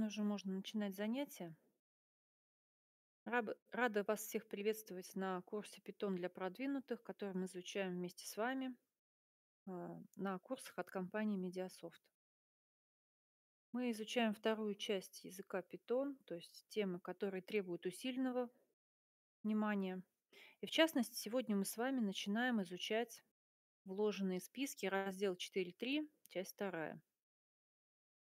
наверное, уже можно начинать занятия. Рада вас всех приветствовать на курсе «Питон для продвинутых», который мы изучаем вместе с вами а, на курсах от компании Mediasoft. Мы изучаем вторую часть языка Python, то есть темы, которые требуют усиленного внимания. И в частности, сегодня мы с вами начинаем изучать вложенные списки, раздел 4.3, часть 2.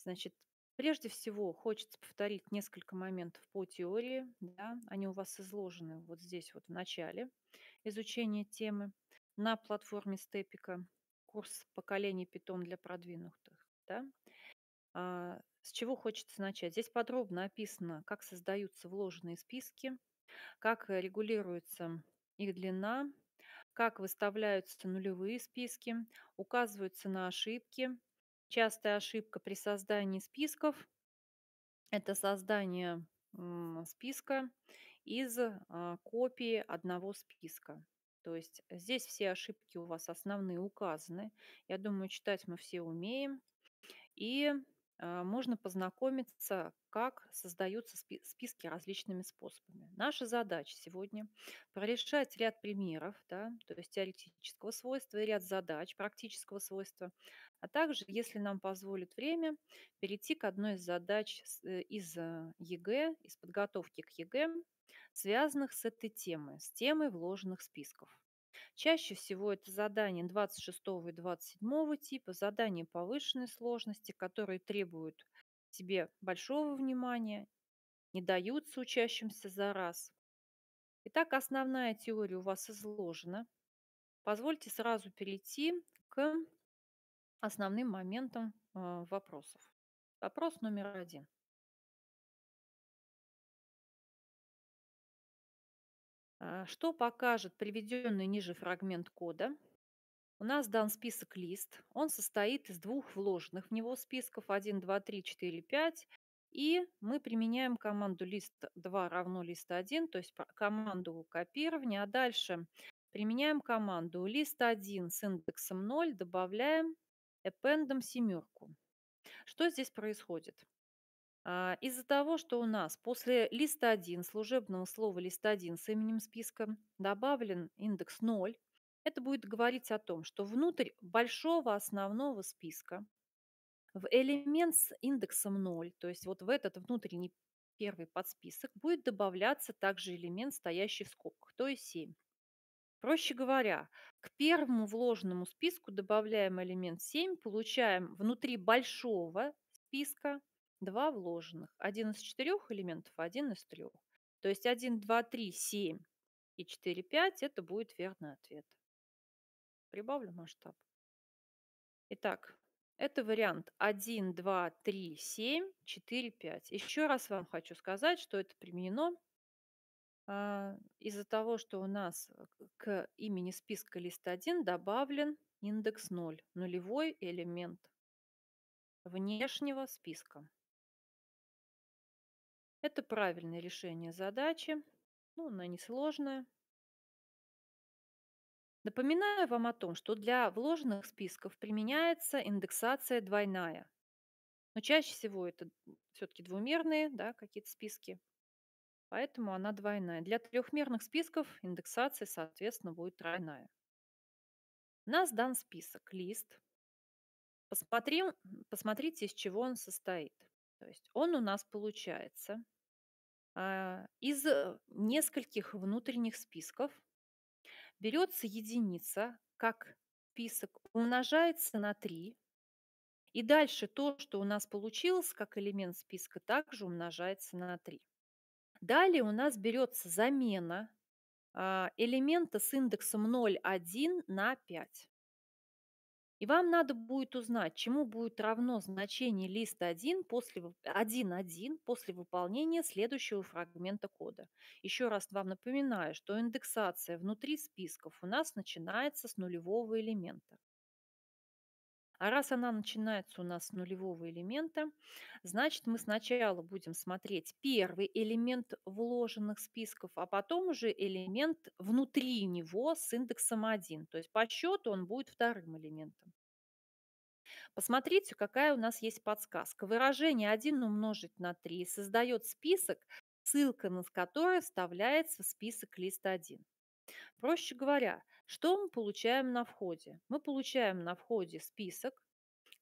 Значит, Прежде всего, хочется повторить несколько моментов по теории. Да? Они у вас изложены вот здесь вот в начале изучения темы. На платформе Степика курс поколения питом для продвинутых. Да? А, с чего хочется начать? Здесь подробно описано, как создаются вложенные списки, как регулируется их длина, как выставляются нулевые списки, указываются на ошибки, Частая ошибка при создании списков – это создание списка из а, копии одного списка. То есть здесь все ошибки у вас основные указаны. Я думаю, читать мы все умеем. И Э, можно познакомиться, как создаются списки различными способами. Наша задача сегодня – прорешать ряд примеров, да, то есть теоретического свойства и ряд задач практического свойства, а также, если нам позволит время, перейти к одной из задач э, из э, ЕГЭ, из подготовки к ЕГЭ, связанных с этой темой, с темой вложенных списков. Чаще всего это задания 26 и 27 типа, задания повышенной сложности, которые требуют себе большого внимания, не даются учащимся за раз. Итак, основная теория у вас изложена. Позвольте сразу перейти к основным моментам э, вопросов. Вопрос номер один – А, что покажет приведенный ниже фрагмент кода? У нас дан список лист. Он состоит из двух вложенных в него списков 1, 2, 3, 4, 5. И мы применяем команду лист 2 равно лист 1, то есть команду копирования. А дальше применяем команду лист 1 с индексом 0, добавляем append семерку. Что здесь происходит? А, из-за того, что у нас после листа 1, служебного слова лист 1 с именем списка, добавлен индекс 0, это будет говорить о том, что внутрь большого основного списка в элемент с индексом 0, то есть вот в этот внутренний первый подсписок, будет добавляться также элемент, стоящий в скобках, то есть 7. Проще говоря, к первому вложенному списку добавляем элемент 7, получаем внутри большого списка – два вложенных. Один из четырех элементов, один из трех. То есть 1, 2, 3, 7 и 4, 5 – это будет верный ответ. Прибавлю масштаб. Итак, это вариант 1, 2, 3, 7, 4, 5. Еще раз вам хочу сказать, что это применено а, из-за того, что у нас к имени списка лист 1 добавлен индекс 0, нулевой элемент внешнего списка. Это правильное решение задачи, ну, она несложная. Напоминаю вам о том, что для вложенных списков применяется индексация двойная. Но чаще всего это все-таки двумерные да, какие-то списки, поэтому она двойная. Для трехмерных списков индексация, соответственно, будет тройная. У нас дан список, лист. Посмотрим, посмотрите, из чего он состоит. То есть он у нас получается а, э, из нескольких внутренних списков берется единица, как список умножается на 3, и дальше то, что у нас получилось как элемент списка, также умножается на 3. Далее у нас берется замена а, элемента с индексом 0,1 на 5. И вам надо будет узнать, чему будет равно значение листа 1 после 1.1 после выполнения следующего фрагмента кода. Еще раз вам напоминаю, что индексация внутри списков у нас начинается с нулевого элемента. А раз она начинается у нас с нулевого элемента, значит, мы сначала будем смотреть первый элемент вложенных списков, а потом уже элемент внутри него с индексом 1. То есть по счету он будет вторым элементом. Посмотрите, какая у нас есть подсказка. Выражение 1 умножить на 3 создает список, ссылка на который вставляется в список лист 1. Проще говоря, что мы получаем на входе? Мы получаем на входе список,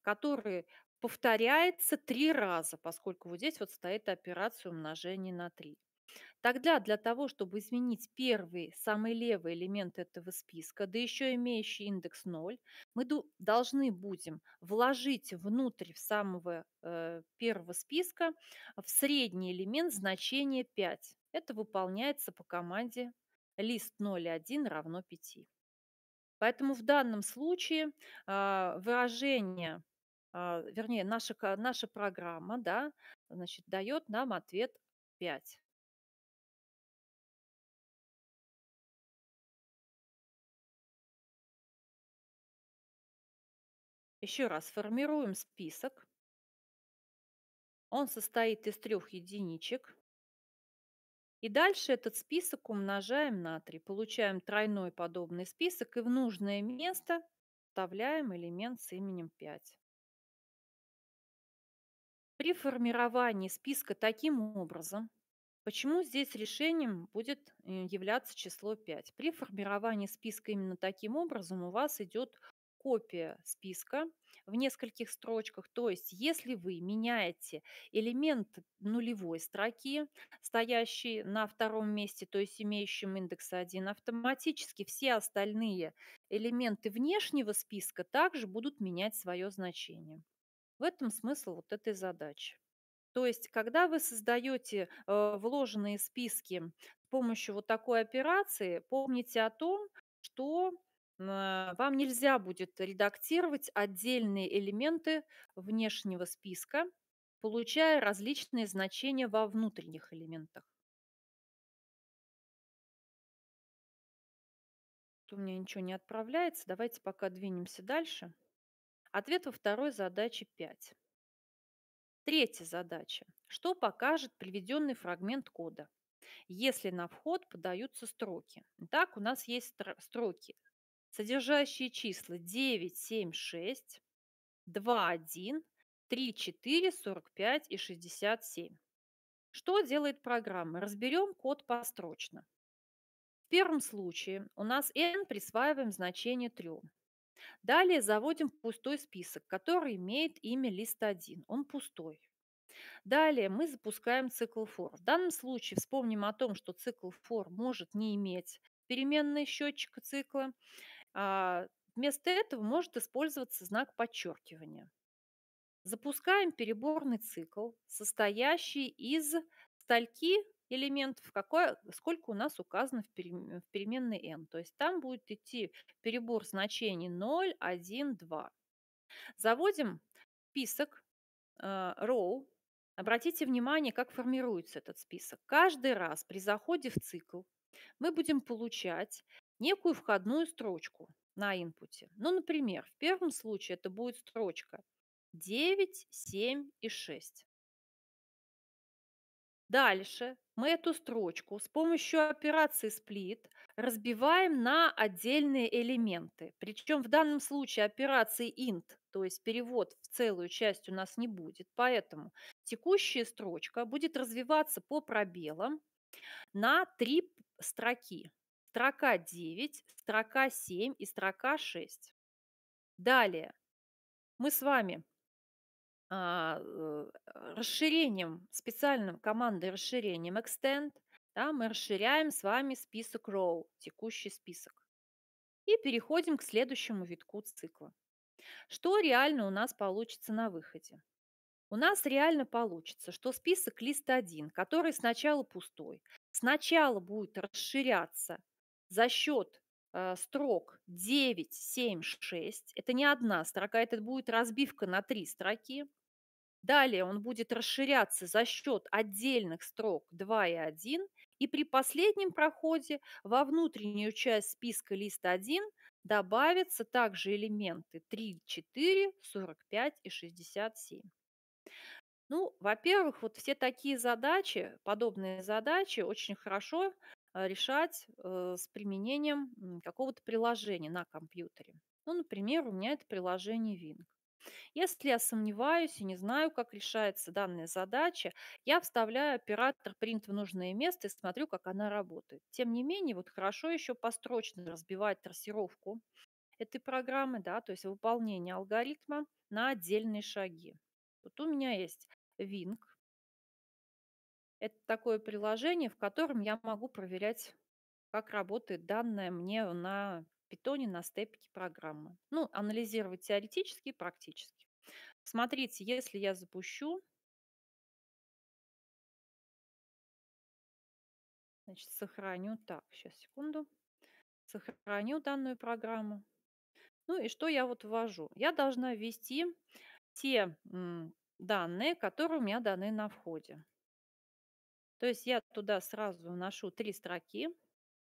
который повторяется три раза, поскольку вот здесь вот стоит операция умножения на 3. Тогда для того, чтобы изменить первый, самый левый элемент этого списка, да еще имеющий индекс 0, мы должны будем вложить внутрь самого э, первого списка в средний элемент значение 5. Это выполняется по команде лист 01 равно 5. Поэтому в данном случае а, выражение, а, вернее, наша, наша программа, да, значит, дает нам ответ 5. Еще раз формируем список. Он состоит из трех единичек. И дальше этот список умножаем на 3. Получаем тройной подобный список и в нужное место вставляем элемент с именем 5. При формировании списка таким образом, почему здесь решением будет э, являться число 5? При формировании списка именно таким образом у вас идет копия списка, в нескольких строчках. То есть, если вы меняете элемент нулевой строки, стоящий на втором месте, то есть имеющим индекс 1, автоматически все остальные элементы внешнего списка также будут менять свое значение. В этом смысл вот этой задачи. То есть, когда вы создаете э, вложенные списки с помощью вот такой операции, помните о том, что Э, вам нельзя будет редактировать отдельные элементы внешнего списка, получая различные значения во внутренних элементах. У меня ничего не отправляется. Давайте пока двинемся дальше. Ответ во второй задаче 5. Третья задача. Что покажет приведенный фрагмент кода, если на вход подаются строки? Так, у нас есть строки содержащие числа 9, 7, 6, 2, 1, 3, 4, 45 и 67. Что делает программа? Разберем код построчно. В первом случае у нас n присваиваем значение 3. Далее заводим пустой список, который имеет имя лист 1. Он пустой. Далее мы запускаем цикл for. В данном случае вспомним о том, что цикл for может не иметь переменные счетчика цикла. А, вместо этого может использоваться знак подчеркивания. Запускаем переборный цикл, состоящий из стальки элементов, какое, сколько у нас указано в, переменной n. То есть там будет идти перебор значений 0, 1, 2. Заводим список а, row. Обратите внимание, как формируется этот список. Каждый раз при заходе в цикл мы будем получать некую входную строчку на инпуте. Ну, например, в первом случае это будет строчка 9, 7 и 6. Дальше мы эту строчку с помощью операции split разбиваем на отдельные элементы. Причем в данном случае операции int, то есть перевод в целую часть у нас не будет, поэтому текущая строчка будет развиваться по пробелам на три строки строка 9, строка 7 и строка 6. Далее мы с вами а, э, расширением, специальным командой расширением Extend, да, мы расширяем с вами список row, текущий список. И переходим к следующему витку цикла. Что реально у нас получится на выходе? У нас реально получится, что список лист 1, который сначала пустой, сначала будет расширяться за счет э, строк 9, 7, 6. Это не одна строка, это будет разбивка на три строки. Далее он будет расширяться за счет отдельных строк 2 и 1. И при последнем проходе во внутреннюю часть списка лист 1 добавятся также элементы 3, 4, 45 и 67. Ну, во-первых, вот все такие задачи, подобные задачи очень хорошо Э, решать э, с применением какого-то приложения на компьютере. Ну, например, у меня это приложение Wing. Если я сомневаюсь и не знаю, как решается данная задача, я вставляю оператор print в нужное место и смотрю, как она работает. Тем не менее, вот хорошо еще построчно разбивать трассировку этой программы, да, то есть выполнение алгоритма на отдельные шаги. Вот у меня есть Wing, это такое приложение, в котором я могу проверять, как работает данная мне на питоне, на степике программы. Ну, анализировать теоретически и практически. Смотрите, если я запущу, значит, сохраню, так, сейчас, секунду, сохраню данную программу. Ну и что я вот ввожу? Я должна ввести те данные, которые у меня даны на входе. То есть я туда сразу вношу три строки.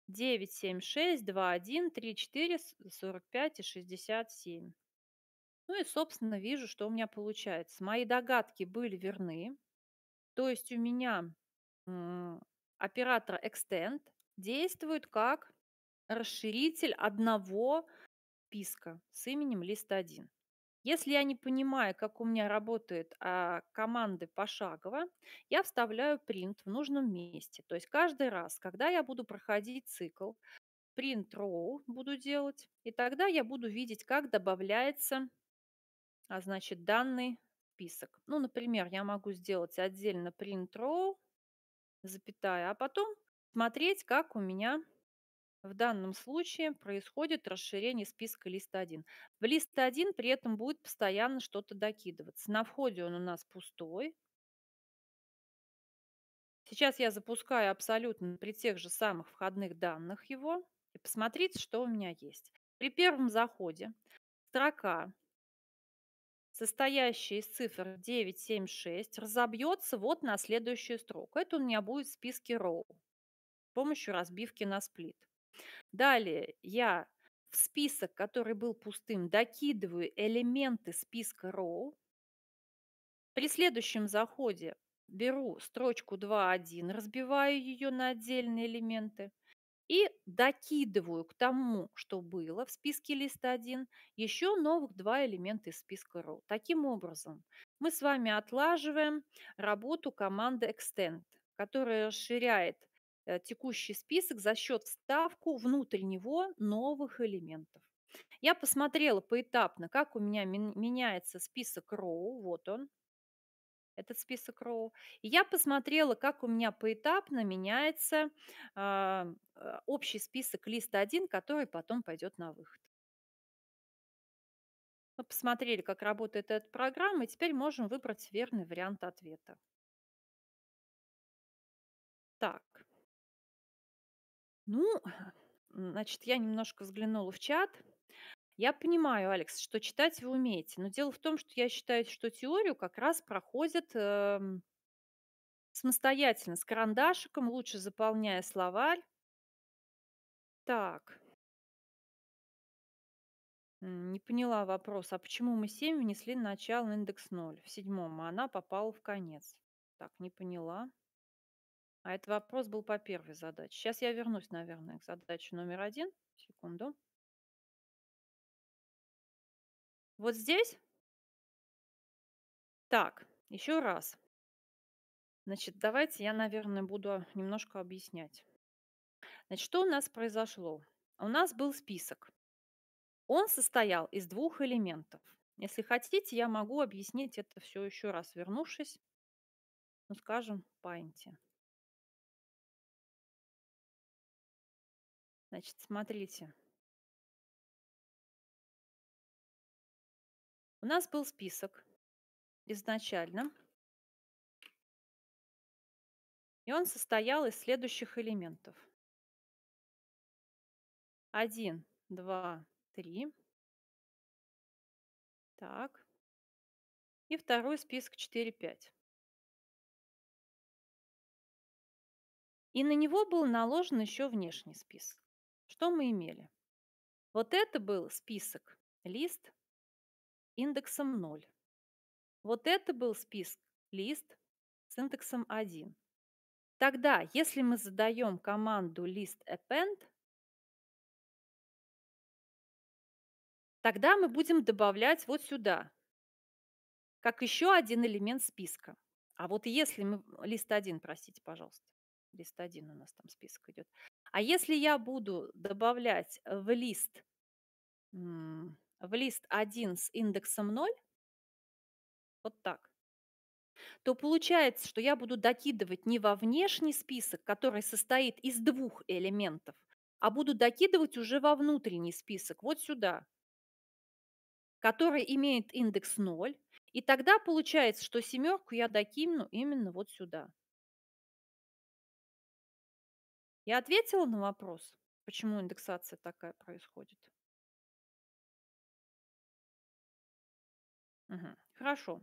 9, 7, 6, 2, 1, 3, 4, 45 и 67. Ну и, собственно, вижу, что у меня получается. Мои догадки были верны. То есть у меня оператор Extend действует как расширитель одного списка с именем лист 1. Если я не понимаю, как у меня работают а, команды пошагово, я вставляю принт в нужном месте. То есть каждый раз, когда я буду проходить цикл, принт row буду делать, и тогда я буду видеть, как добавляется а, значит, данный список. Ну, например, я могу сделать отдельно print row, запятая, а потом смотреть, как у меня в данном случае происходит расширение списка лист 1. В лист 1 при этом будет постоянно что-то докидываться. На входе он у нас пустой. Сейчас я запускаю абсолютно при тех же самых входных данных его. И посмотрите, что у меня есть. При первом заходе строка, состоящая из цифр 9, 7, 6, разобьется вот на следующую строку. Это у меня будет в списке row с помощью разбивки на сплит. Далее я в список, который был пустым, докидываю элементы списка row. При следующем заходе беру строчку 2.1, разбиваю ее на отдельные элементы и докидываю к тому, что было в списке лист 1, еще новых два элемента из списка row. Таким образом, мы с вами отлаживаем работу команды extend, которая расширяет Э, текущий список за счет вставку внутрь него новых элементов. Я посмотрела поэтапно, как у меня меняется список row, вот он, этот список row. я посмотрела, как у меня поэтапно меняется а, э, общий список листа 1, который потом пойдет на выход. Мы посмотрели, как работает эта программа, и теперь можем выбрать верный вариант ответа. Так, ну, значит, я немножко взглянула в чат. Я понимаю, Алекс, что читать вы умеете, но дело в том, что я считаю, что теорию как раз проходят э, эм, самостоятельно, с карандашиком, лучше заполняя словарь. Так. Не поняла вопрос, а почему мы 7 внесли начало индекс 0 в седьмом, а она попала в конец? Так, не поняла. А этот вопрос был по первой задаче. Сейчас я вернусь, наверное, к задаче номер один. Секунду. Вот здесь. Так, еще раз. Значит, давайте я, наверное, буду немножко объяснять. Значит, что у нас произошло? У нас был список. Он состоял из двух элементов. Если хотите, я могу объяснить это все еще раз, вернувшись, ну, скажем, в Paint. Значит, смотрите. У нас был список изначально. И он состоял из следующих элементов. один, два, три, Так. И второй список 4, 5. И на него был наложен еще внешний список что мы имели? Вот это был список, лист индексом 0. Вот это был список, лист с индексом 1. Тогда, если мы задаем команду list append, тогда мы будем добавлять вот сюда, как еще один элемент списка. А вот если мы... Лист 1, простите, пожалуйста. Лист 1 у нас там список идет. А если я буду добавлять в лист, в лист 1 с индексом 0, вот так, то получается, что я буду докидывать не во внешний список, который состоит из двух элементов, а буду докидывать уже во внутренний список, вот сюда, который имеет индекс 0, и тогда получается, что семерку я докину именно вот сюда. Я ответила на вопрос, почему индексация такая происходит? Угу. Хорошо.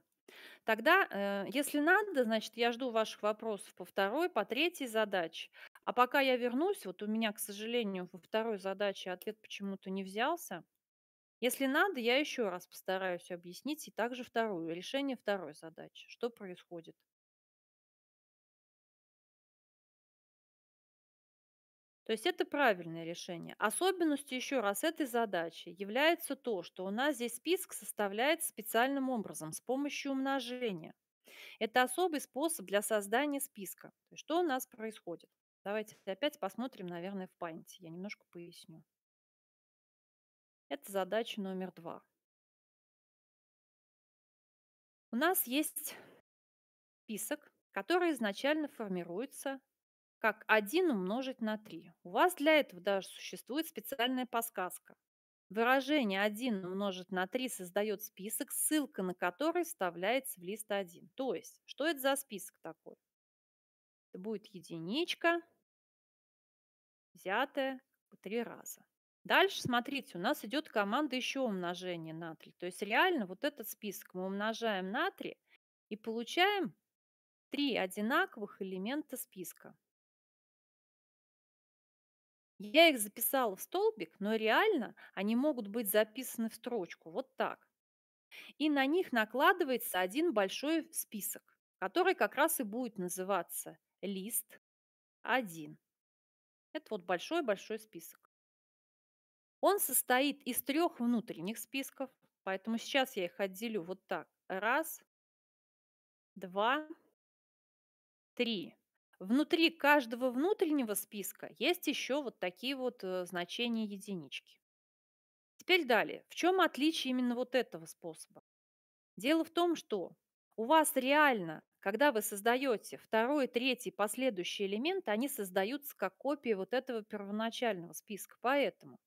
Тогда, э, если надо, значит, я жду ваших вопросов по второй, по третьей задаче. А пока я вернусь, вот у меня, к сожалению, во второй задаче ответ почему-то не взялся. Если надо, я еще раз постараюсь объяснить и также вторую, решение второй задачи, что происходит. То есть это правильное решение. Особенностью еще раз этой задачи является то, что у нас здесь список составляется специальным образом с помощью умножения. Это особый способ для создания списка. То есть что у нас происходит? Давайте опять посмотрим, наверное, в памяти. Я немножко поясню. Это задача номер два. У нас есть список, который изначально формируется как 1 умножить на 3. У вас для этого даже существует специальная подсказка. Выражение 1 умножить на 3 создает список, ссылка на который вставляется в лист 1. То есть, что это за список такой? Это будет единичка, взятая три раза. Дальше, смотрите, у нас идет команда еще умножение на 3. То есть реально вот этот список мы умножаем на 3 и получаем три одинаковых элемента списка. Я их записала в столбик, но реально они могут быть записаны в строчку, вот так. И на них накладывается один большой список, который как раз и будет называться лист 1. Это вот большой-большой список. Он состоит из трех внутренних списков, поэтому сейчас я их отделю вот так. Раз, два, три. Внутри каждого внутреннего списка есть еще вот такие вот э, значения единички. Теперь далее. В чем отличие именно вот этого способа? Дело в том, что у вас реально, когда вы создаете второй, третий, последующие элементы, они создаются как копии вот этого первоначального списка. Поэтому,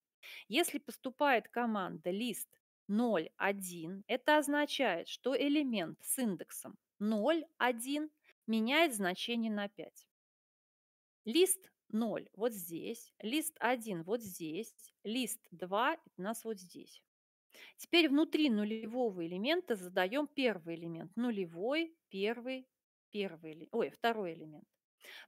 если поступает команда лист 0, 1, это означает, что элемент с индексом 0, 1 меняет значение на 5. Лист 0 вот здесь, лист 1 вот здесь, лист 2 у нас вот здесь. Теперь внутри нулевого элемента задаем первый элемент. Нулевой, первый, первый, ой, второй элемент.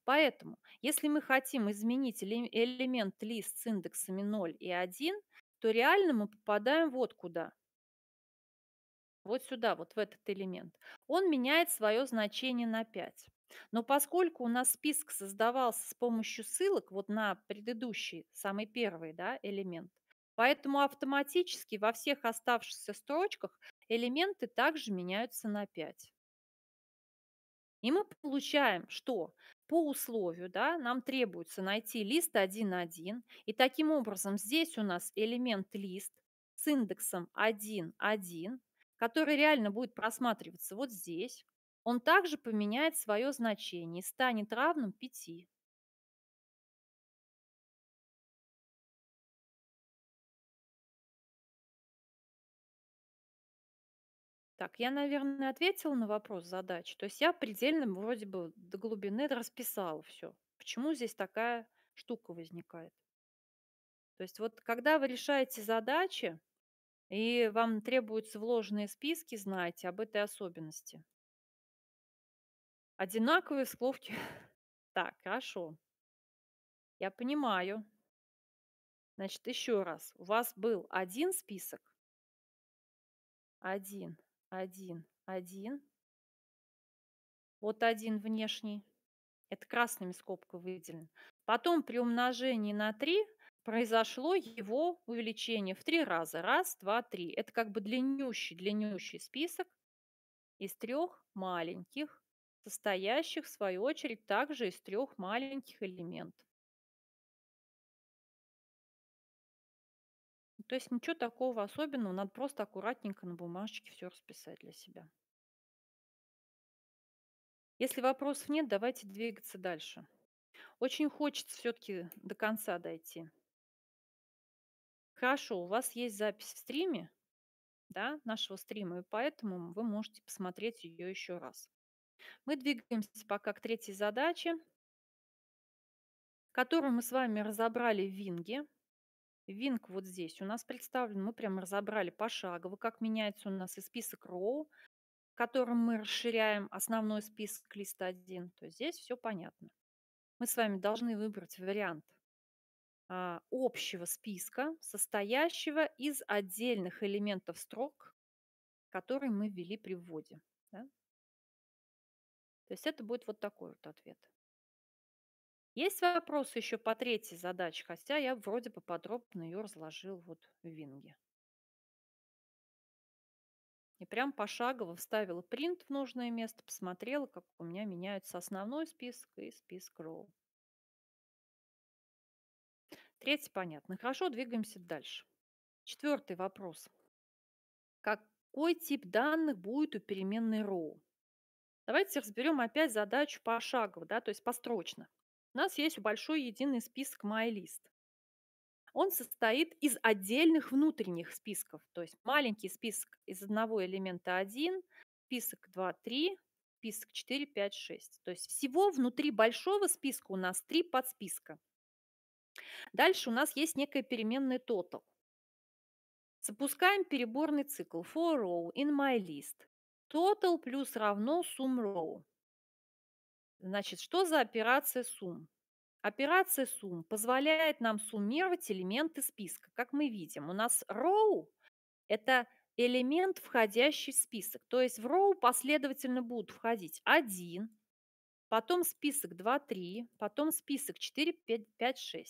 Поэтому, если мы хотим изменить элемент лист с индексами 0 и 1, то реально мы попадаем вот куда вот сюда, вот в этот элемент, он меняет свое значение на 5. Но поскольку у нас список создавался с помощью ссылок вот на предыдущий, самый первый да, элемент, поэтому автоматически во всех оставшихся строчках элементы также меняются на 5. И мы получаем, что по условию да, нам требуется найти лист 1.1, и таким образом здесь у нас элемент лист с индексом 1.1, который реально будет просматриваться вот здесь, он также поменяет свое значение и станет равным 5. Так, я, наверное, ответила на вопрос задачи, То есть я предельно вроде бы до глубины расписала все. Почему здесь такая штука возникает? То есть вот когда вы решаете задачи, и вам требуются вложенные списки, знайте об этой особенности. Одинаковые словки. Так, хорошо. Я понимаю. Значит, еще раз. У вас был один список. Один, один, один. Вот один внешний. Это красными скобками выделен. Потом при умножении на 3 произошло его увеличение в три раза. Раз, два, три. Это как бы длиннющий, длиннющий список из трех маленьких, состоящих, в свою очередь, также из трех маленьких элементов. Ну, то есть ничего такого особенного, надо просто аккуратненько на бумажечке все расписать для себя. Если вопросов нет, давайте двигаться дальше. Очень хочется все-таки до конца дойти. Хорошо, у вас есть запись в стриме, да, нашего стрима, и поэтому вы можете посмотреть ее еще раз. Мы двигаемся пока к третьей задаче, которую мы с вами разобрали в Винге. Винг вот здесь у нас представлен, мы прямо разобрали пошагово, как меняется у нас и список роу, которым мы расширяем основной список лист 1. То есть здесь все понятно. Мы с вами должны выбрать вариант – а, общего списка, состоящего из отдельных элементов строк, которые мы ввели при вводе. Да? То есть это будет вот такой вот ответ. Есть вопросы еще по третьей задаче, хотя я вроде бы подробно ее разложил вот в Винге. И прям пошагово вставила принт в нужное место, посмотрела, как у меня меняется основной список и список роу. Третий понятно. Хорошо, двигаемся дальше. Четвертый вопрос. Какой тип данных будет у переменной row? Давайте разберем опять задачу пошагово, да, то есть построчно. У нас есть большой единый список MyList. Он состоит из отдельных внутренних списков, то есть маленький список из одного элемента 1, список 2, 3, список 4, 5, 6. То есть всего внутри большого списка у нас три подсписка – Дальше у нас есть некая переменная total. Запускаем переборный цикл for row in my list. Total плюс равно sum row. Значит, что за операция sum? Операция sum позволяет нам суммировать элементы списка. Как мы видим, у нас row – это элемент, входящий в список. То есть в row последовательно будут входить 1, потом список 2-3, потом список 4-5-6.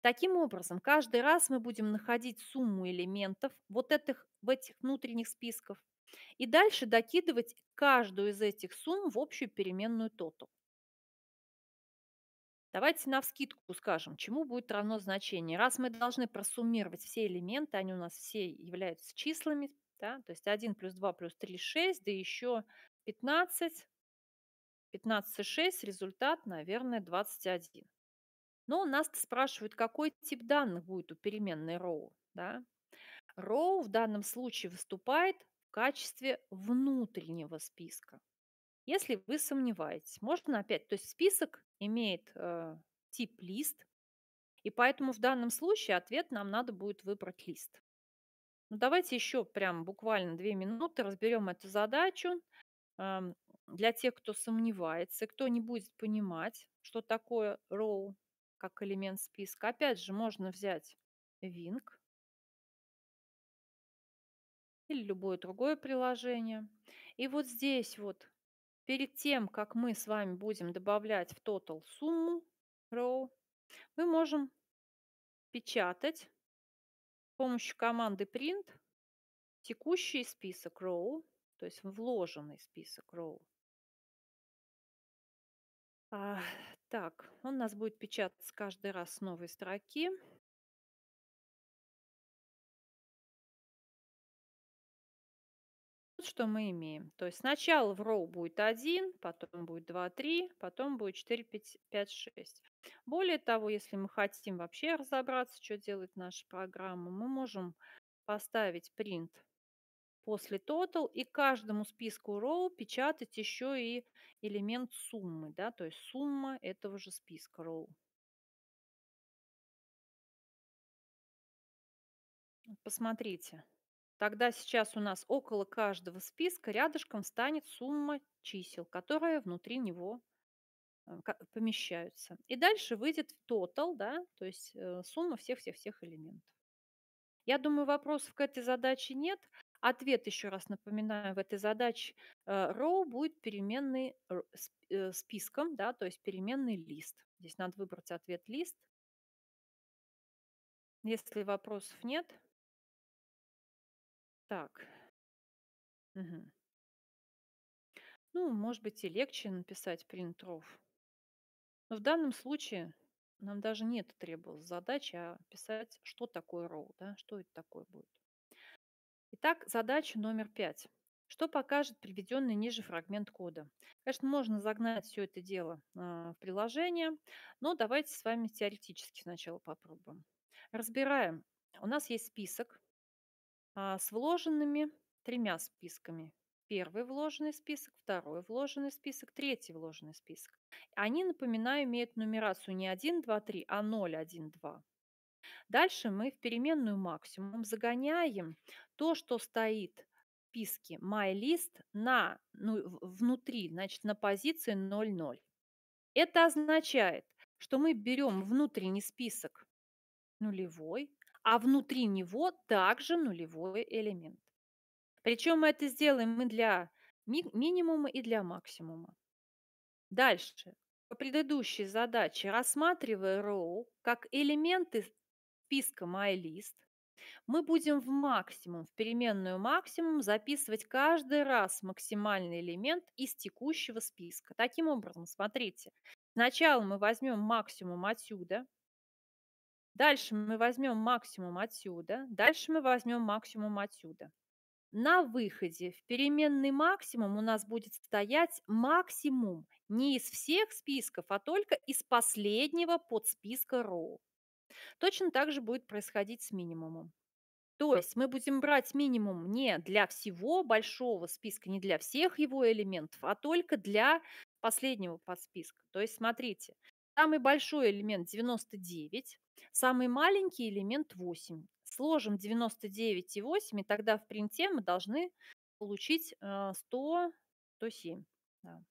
Таким образом, каждый раз мы будем находить сумму элементов вот этих, в этих внутренних списков и дальше докидывать каждую из этих сумм в общую переменную тотал. Давайте на вскидку скажем, чему будет равно значение. Раз мы должны просуммировать все элементы, они у нас все являются числами, да, то есть 1 плюс 2 плюс 3, 6, да еще 15, 15 6 результат, наверное, 21. Но у нас спрашивают, какой тип данных будет у переменной row. Да? Row в данном случае выступает в качестве внутреннего списка. Если вы сомневаетесь, можно опять, то есть список имеет э, тип лист, и поэтому в данном случае ответ нам надо будет выбрать лист. Ну, давайте еще прям буквально две минуты разберем эту задачу для тех, кто сомневается, кто не будет понимать, что такое row как элемент списка. Опять же, можно взять Wing или любое другое приложение. И вот здесь вот, перед тем, как мы с вами будем добавлять в total сумму row, мы можем печатать с помощью команды print текущий список row, то есть вложенный список row. А, так, он у нас будет печататься каждый раз с новой строки. Вот что мы имеем. То есть сначала в row будет 1, потом будет 2, 3, потом будет 4, 5, 5, 6. Более того, если мы хотим вообще разобраться, что делает наша программа, мы можем поставить print после total и каждому списку row печатать еще и элемент суммы, да, то есть сумма этого же списка row. Посмотрите, тогда сейчас у нас около каждого списка рядышком станет сумма чисел, которые внутри него э, помещаются. И дальше выйдет total, да, то есть э, сумма всех-всех-всех элементов. Я думаю, вопросов к этой задаче нет. Ответ, еще раз напоминаю, в этой задаче э, row будет переменный э, списком, да, то есть переменный лист. Здесь надо выбрать ответ лист. Если вопросов нет. Так. Угу. Ну, может быть, и легче написать print row. Но в данном случае нам даже не это требовалось задача, а писать, что такое row, да, что это такое будет. Итак, задача номер пять. Что покажет приведенный ниже фрагмент кода? Конечно, можно загнать все это дело а, в приложение, но давайте с вами теоретически сначала попробуем. Разбираем. У нас есть список а, с вложенными тремя списками. Первый вложенный список, второй вложенный список, третий вложенный список. Они, напоминаю, имеют нумерацию не 1, 2, 3, а 0, 1, 2. Дальше мы в переменную максимум загоняем то, что стоит в списке MyList на, ну, внутри, значит, на позиции 00. Это означает, что мы берем внутренний список нулевой, а внутри него также нулевой элемент. Причем мы это сделаем мы для ми минимума и для максимума. Дальше. По предыдущей задаче, рассматривая row как элементы списка MyList мы будем в максимум, в переменную максимум записывать каждый раз максимальный элемент из текущего списка. Таким образом, смотрите, сначала мы возьмем максимум отсюда, дальше мы возьмем максимум отсюда, дальше мы возьмем максимум отсюда. На выходе в переменный максимум у нас будет стоять максимум не из всех списков, а только из последнего подсписка row. Точно так же будет происходить с минимумом. То э есть мы будем брать минимум не для всего большого списка, не для всех его элементов, а только для последнего подсписка. То есть смотрите, самый большой элемент 99, самый маленький элемент 8. Сложим 99 и 8, и тогда в принте мы должны получить 100, э, 107. Да.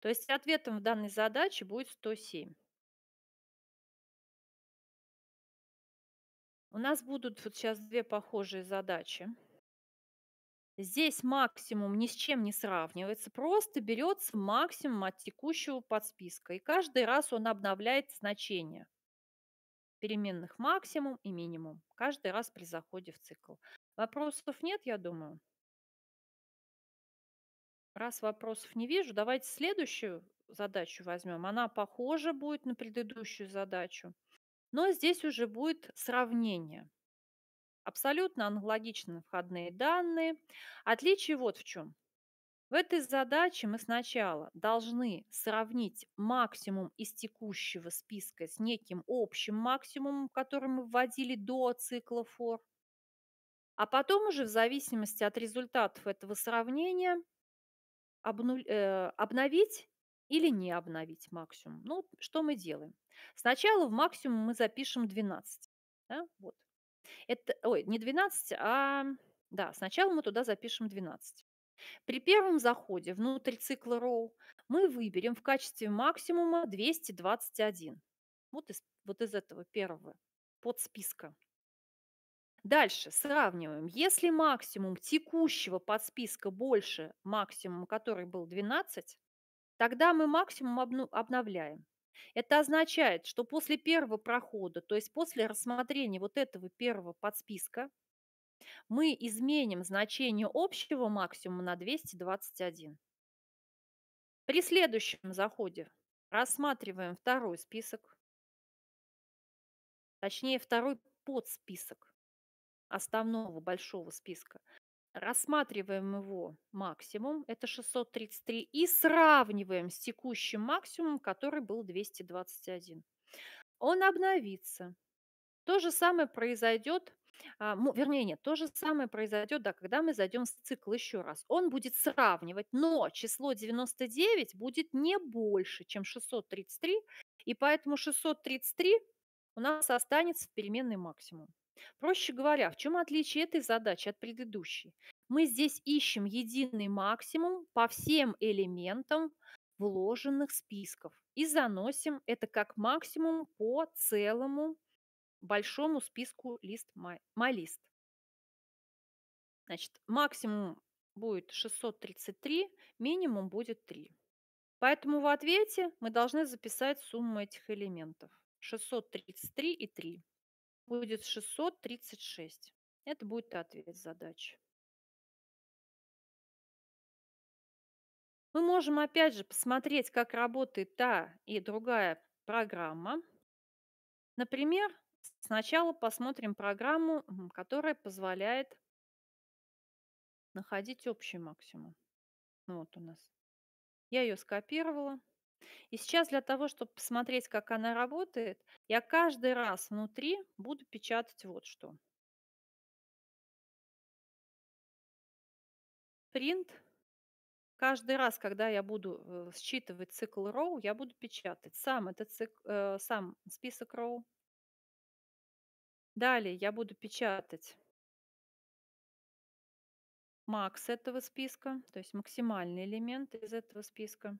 То есть ответом в данной задаче будет 107. У нас будут вот сейчас две похожие задачи. Здесь максимум ни с чем не сравнивается, просто берется максимум от текущего подсписка, и каждый раз он обновляет значение переменных максимум и минимум, каждый раз при заходе в цикл. Вопросов нет, я думаю. Раз вопросов не вижу, давайте следующую задачу возьмем. Она похожа будет на предыдущую задачу. Но здесь уже будет сравнение. Абсолютно аналогичные входные данные. Отличие вот в чем. В этой задаче мы сначала должны сравнить максимум из текущего списка с неким общим максимумом, который мы вводили до цикла for. А потом уже в зависимости от результатов этого сравнения обнуль, э, обновить или не обновить максимум. Ну, что мы делаем? Сначала в максимум мы запишем 12. Да? Вот. Это, ой, не 12, а... Да, сначала мы туда запишем 12. При первом заходе внутрь цикла ROW мы выберем в качестве максимума 221. Вот из, вот из этого первого подсписка. Дальше сравниваем. Если максимум текущего подсписка больше максимума, который был 12, тогда мы максимум обну обновляем. Это означает, что после первого прохода, то есть после рассмотрения вот этого первого подсписка, мы изменим значение общего максимума на 221. При следующем заходе рассматриваем второй список, точнее второй подсписок основного большого списка рассматриваем его максимум, это 633, и сравниваем с текущим максимумом, который был 221. Он обновится. То же самое произойдет, а, вернее, нет, то же самое произойдет, да, когда мы зайдем в цикл еще раз. Он будет сравнивать, но число 99 будет не больше, чем 633, и поэтому 633 у нас останется в переменной максимум. Проще говоря, в чем отличие этой задачи от предыдущей? Мы здесь ищем единый максимум по всем элементам вложенных списков и заносим это как максимум по целому большому списку лист MyList. Значит, максимум будет 633, минимум будет 3. Поэтому в ответе мы должны записать сумму этих элементов. 633 и 3 будет 636. Это будет ответ задачи. Мы можем опять же посмотреть, как работает та и другая программа. Например, сначала посмотрим программу, которая позволяет находить общий максимум. Вот у нас. Я ее скопировала. И сейчас для того, чтобы посмотреть, как она работает, я каждый раз внутри буду печатать вот что. Принт. Каждый раз, когда я буду э, считывать цикл row, я буду печатать сам, этот цик, э, сам список row. Далее я буду печатать макс этого списка, то есть максимальный элемент из этого списка.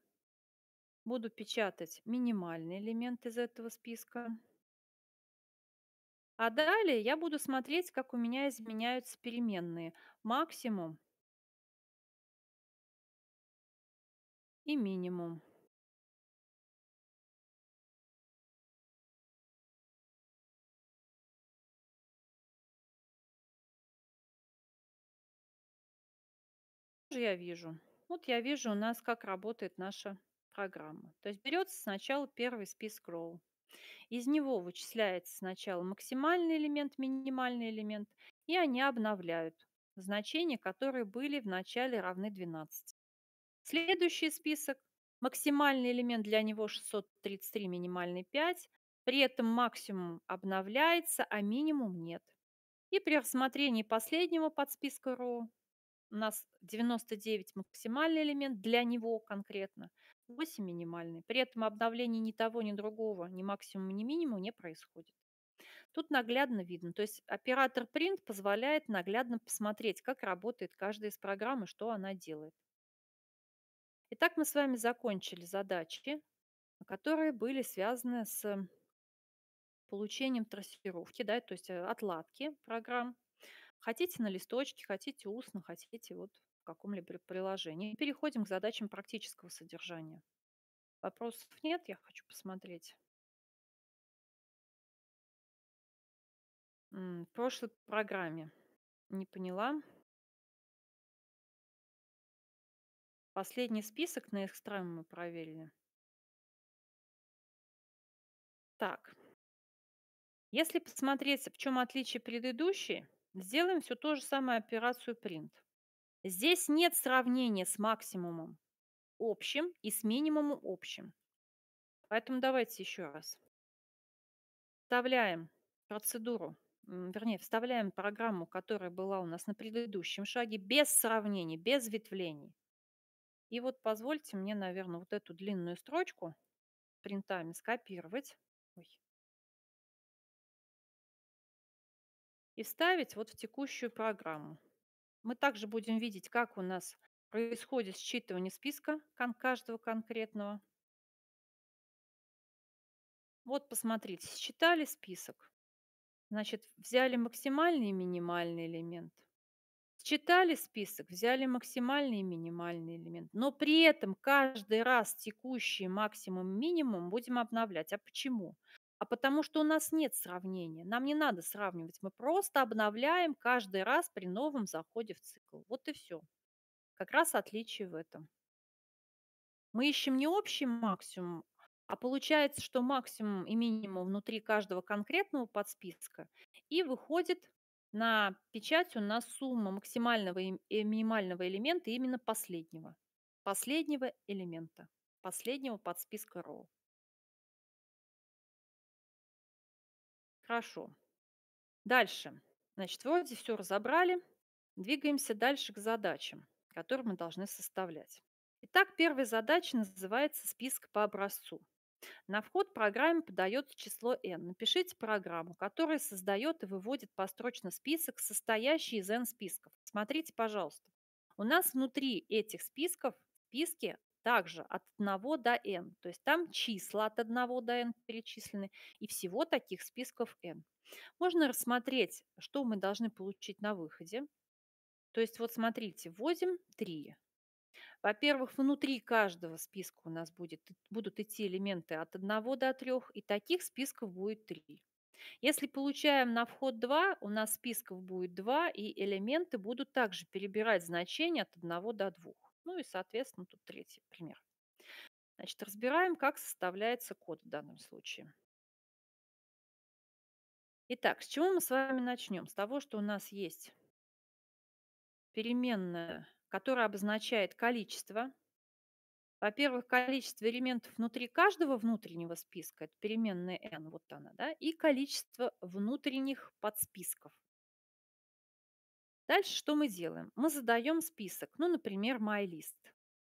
Буду печатать минимальный элемент из этого списка. А далее я буду смотреть, как у меня изменяются переменные. Максимум и минимум. Что я вижу? Вот я вижу у нас, как работает наша программу. То есть берется сначала первый список роу. Из него вычисляется сначала максимальный элемент, минимальный элемент, и они обновляют значения, которые были в начале равны 12. Следующий список. Максимальный элемент для него 633, минимальный 5. При этом максимум обновляется, а минимум нет. И при рассмотрении последнего подсписка RAW у нас 99 максимальный элемент для него конкретно – 8 минимальный. При этом обновление ни того, ни другого, ни максимума, ни минимума не происходит. Тут наглядно видно. То есть оператор print позволяет наглядно посмотреть, как работает каждая из программ и что она делает. Итак, мы с вами закончили задачи, которые были связаны с получением трассировки, да, то есть э, отладки программ. Хотите на листочке, хотите устно, хотите вот каком-либо приложении. переходим к задачам практического содержания. Вопросов нет, я хочу посмотреть. В прошлой программе не поняла. Последний список на экстрем мы проверили. Так. Если посмотреть, в чем отличие предыдущей, сделаем всю ту же самую операцию print. Здесь нет сравнения с максимумом общим и с минимумом общим. Поэтому давайте еще раз. Вставляем процедуру, вернее, вставляем программу, которая была у нас на предыдущем шаге, без сравнений, без ветвлений. И вот позвольте мне, наверное, вот эту длинную строчку принтами скопировать. Ой. И вставить вот в текущую программу. Мы также будем видеть, как у нас происходит считывание списка каждого конкретного. Вот посмотрите, считали список. Значит, взяли максимальный и минимальный элемент. Считали список, взяли максимальный и минимальный элемент. Но при этом каждый раз текущий максимум-минимум будем обновлять. А почему? а потому что у нас нет сравнения. Нам не надо сравнивать, мы просто обновляем каждый раз при новом заходе в цикл. Вот и все. Как раз отличие в этом. Мы ищем не общий максимум, а получается, что максимум и минимум внутри каждого конкретного подсписка. И выходит на печать у нас сумма максимального и минимального элемента именно последнего. Последнего элемента, последнего подсписка row. Хорошо. Дальше. Значит, вроде все разобрали. Двигаемся дальше к задачам, которые мы должны составлять. Итак, первая задача называется «Список по образцу». На вход программе подается число n. Напишите программу, которая создает и выводит построчно список, состоящий из n списков. Смотрите, пожалуйста. У нас внутри этих списков списки также от 1 до n. То есть там числа от 1 до n перечислены и всего таких списков n. Можно рассмотреть, что мы должны получить на выходе. То есть вот смотрите, вводим 3. Во-первых, внутри каждого списка у нас будет, будут идти элементы от 1 до 3, и таких списков будет 3. Если получаем на вход 2, у нас списков будет 2, и элементы будут также перебирать значения от 1 до 2. Ну и, соответственно, тут третий пример. Значит, разбираем, как составляется код в данном случае. Итак, с чего мы с вами начнем? С того, что у нас есть переменная, которая обозначает количество. Во-первых, количество элементов внутри каждого внутреннего списка, это переменная n, вот она, да, и количество внутренних подсписков. Дальше что мы делаем? Мы задаем список, ну, например, MyList,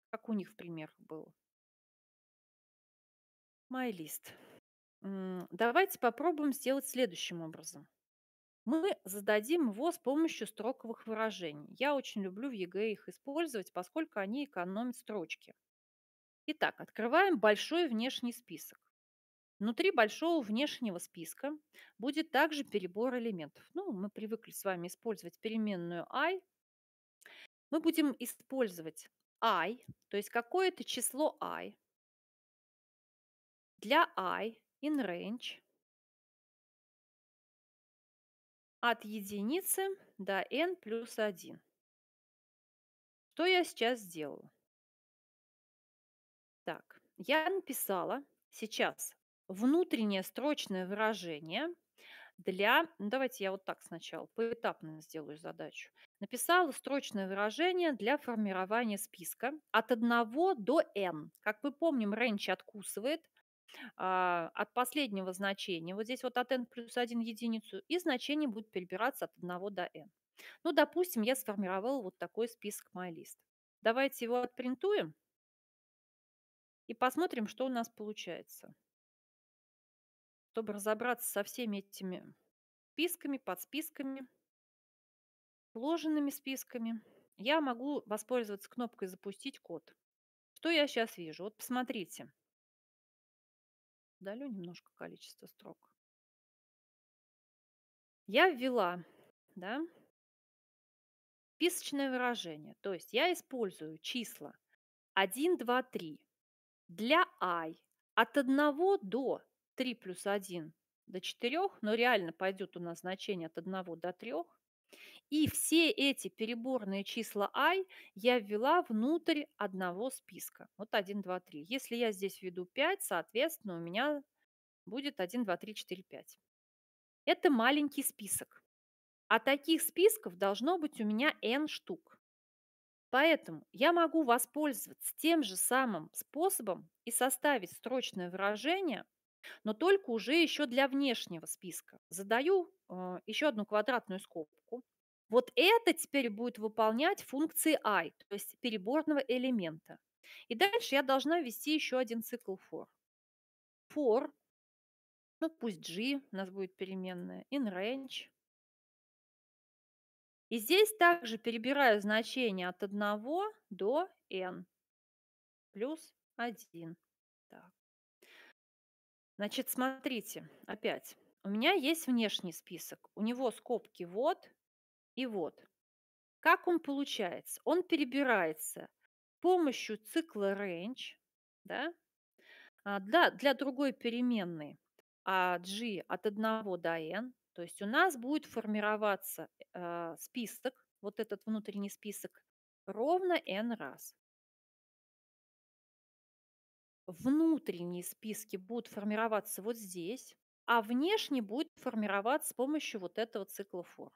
как у них в примерах был. MyList. Давайте попробуем сделать следующим образом. Мы зададим его с помощью строковых выражений. Я очень люблю в ЕГЭ их использовать, поскольку они экономят строчки. Итак, открываем большой внешний список. Внутри большого внешнего списка будет также перебор элементов. Ну, мы привыкли с вами использовать переменную i. Мы будем использовать i, то есть какое-то число i. Для i in range от единицы до n плюс 1. Что я сейчас сделала? Так, я написала сейчас внутреннее строчное выражение для... Ну, давайте я вот так сначала поэтапно сделаю задачу. Написала строчное выражение для формирования списка от 1 до n. Как мы помним, range откусывает а, от последнего значения. Вот здесь вот от n плюс 1 единицу, и значение будет перебираться от 1 до n. Ну, допустим, я сформировала вот такой список MyList. Давайте его отпринтуем и посмотрим, что у нас получается чтобы разобраться со всеми этими списками, подсписками, вложенными списками, я могу воспользоваться кнопкой «Запустить код». Что я сейчас вижу? Вот посмотрите. Удалю немножко количество строк. Я ввела да, списочное выражение, то есть я использую числа 1, 2, 3 для i от 1 до 3 плюс 1 до 4, но реально пойдет у нас значение от 1 до 3. И все эти переборные числа i я ввела внутрь одного списка. Вот 1, 2, 3. Если я здесь введу 5, соответственно, у меня будет 1, 2, 3, 4, 5. Это маленький список. А таких списков должно быть у меня n штук. Поэтому я могу воспользоваться тем же самым способом и составить строчное выражение – но только уже еще для внешнего списка. Задаю э, еще одну квадратную скобку. Вот это теперь будет выполнять функции i, то есть переборного элемента. И дальше я должна ввести еще один цикл for. For, ну пусть g, у нас будет переменная, in range. И здесь также перебираю значения от 1 до n плюс 1. Значит, смотрите, опять. У меня есть внешний список. У него скобки вот и вот. Как он получается? Он перебирается с помощью цикла range да, а, для, для другой переменной а g от 1 до n. То есть у нас будет формироваться э, список, вот этот внутренний список, ровно n раз внутренние списки будут формироваться вот здесь, а внешне будет формироваться с помощью вот этого цикла форм.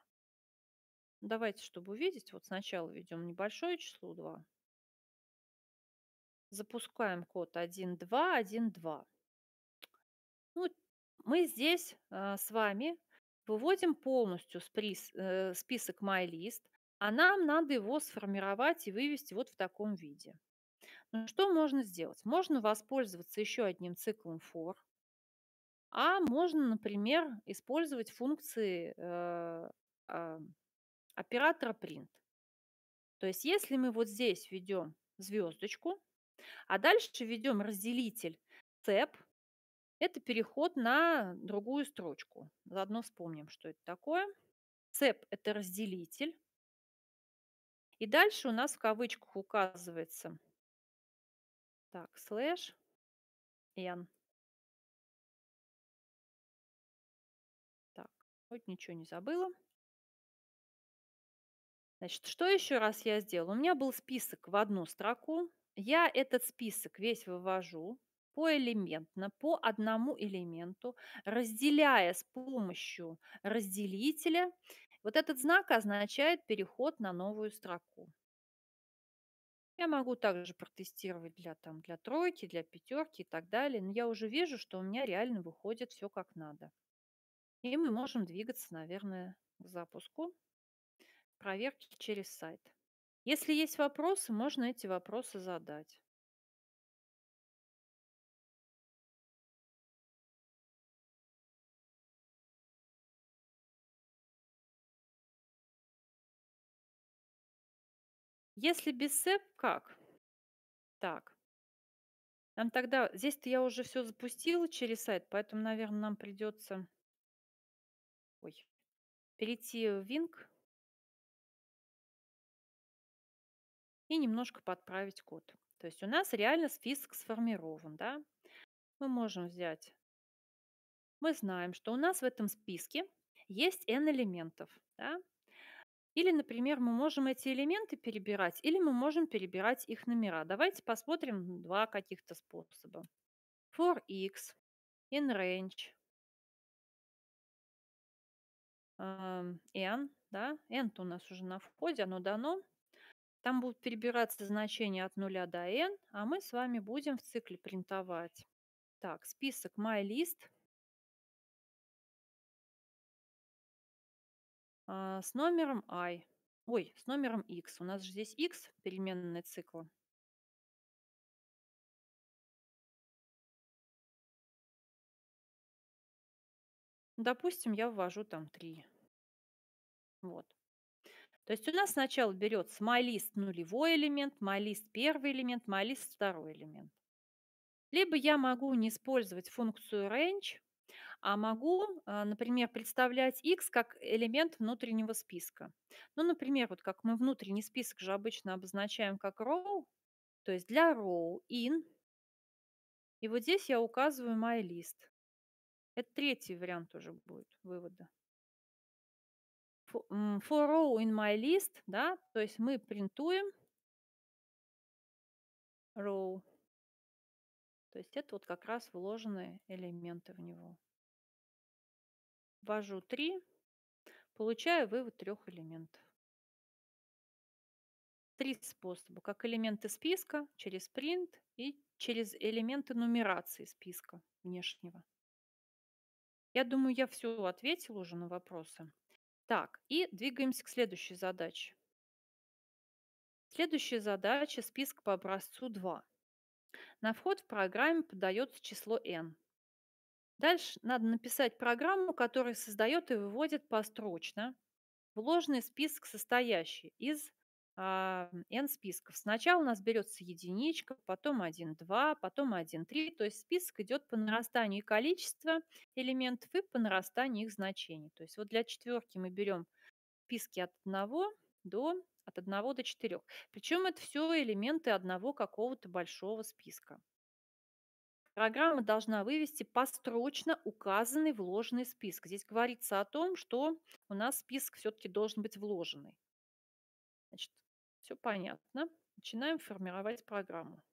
Давайте, чтобы увидеть, вот сначала ведем небольшое число 2. Запускаем код 1, 2, 1, 2. Ну, мы здесь э, с вами выводим полностью сприс, э, список MyList, а нам надо его сформировать и вывести вот в таком виде. Ну, что можно сделать? Можно воспользоваться еще одним циклом for, а можно, например, использовать функции э, э, оператора print. То есть если мы вот здесь введем звездочку, а дальше введем разделитель цеп, это переход на другую строчку. Заодно вспомним, что это такое. Цеп – это разделитель. И дальше у нас в кавычках указывается так, слэш n. Так, вот ничего не забыла. Значит, что еще раз я сделала? У меня был список в одну строку. Я этот список весь вывожу поэлементно, по одному элементу, разделяя с помощью разделителя. Вот этот знак означает переход на новую строку. Я могу также протестировать для, там, для тройки, для пятерки и так далее, но я уже вижу, что у меня реально выходит все как надо. И мы можем двигаться, наверное, к запуску проверки через сайт. Если есть вопросы, можно эти вопросы задать. Если без СЭП, как? Так. Нам тогда... Здесь-то я уже все запустила через сайт, поэтому, наверное, нам придется... Ой. Перейти в Винг. И немножко подправить код. То есть у нас реально список сформирован, да? Мы можем взять... Мы знаем, что у нас в этом списке есть n элементов, да? Или, например, мы можем эти элементы перебирать, или мы можем перебирать их номера. Давайте посмотрим два каких-то способа. For x, in range, n, да, n у нас уже на входе, оно дано. Там будут перебираться значения от 0 до n, а мы с вами будем в цикле принтовать. Так, список MyList. А, с номером i. Ой, с номером x. У нас же здесь x переменные цикла. Допустим, я ввожу там 3. Вот. То есть у нас сначала берет MyList нулевой элемент, MyList первый элемент, MyList второй элемент. Либо я могу не использовать функцию range, а могу, а, например, представлять X как элемент внутреннего списка. Ну, например, вот как мы внутренний список же обычно обозначаем как row, то есть для row in, и вот здесь я указываю my list. Это третий вариант тоже будет вывода. For row in my list, да, то есть мы принтуем row. То есть это вот как раз вложенные элементы в него. Ввожу 3, получаю вывод трех элементов. Три способа, как элементы списка, через print и через элементы нумерации списка внешнего. Я думаю, я все ответила уже на вопросы. Так, и двигаемся к следующей задаче. Следующая задача – список по образцу 2. На вход в программе подается число n. Дальше надо написать программу, которая создает и выводит построчно вложенный список, состоящий из а, n списков. Сначала у нас берется единичка, потом 1, 2, потом 1, 3. То есть список идет по нарастанию количества элементов и по нарастанию их значений. То есть вот для четверки мы берем списки от 1 до от 1 до 4. Причем это все элементы одного какого-то большого списка. Программа должна вывести построчно указанный вложенный список. Здесь говорится о том, что у нас список все-таки должен быть вложенный. Значит, все понятно. Начинаем формировать программу.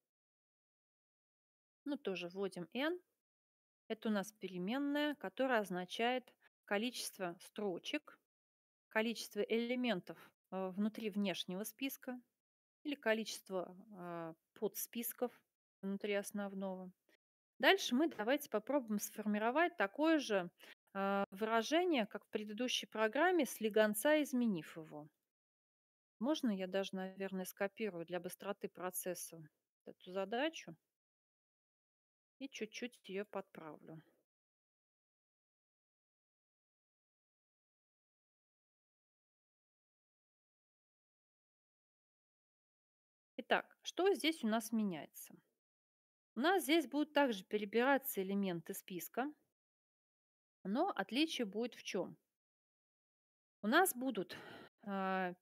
Ну, тоже вводим n. Это у нас переменная, которая означает количество строчек, количество элементов э, внутри внешнего списка или количество э, подсписков внутри основного. Дальше мы давайте попробуем сформировать такое же э, выражение, как в предыдущей программе, слегонца изменив его. Можно я даже, наверное, скопирую для быстроты процесса эту задачу и чуть-чуть ее подправлю. Итак, что здесь у нас меняется? У нас здесь будут также перебираться элементы списка, но отличие будет в чем? У нас будут, а,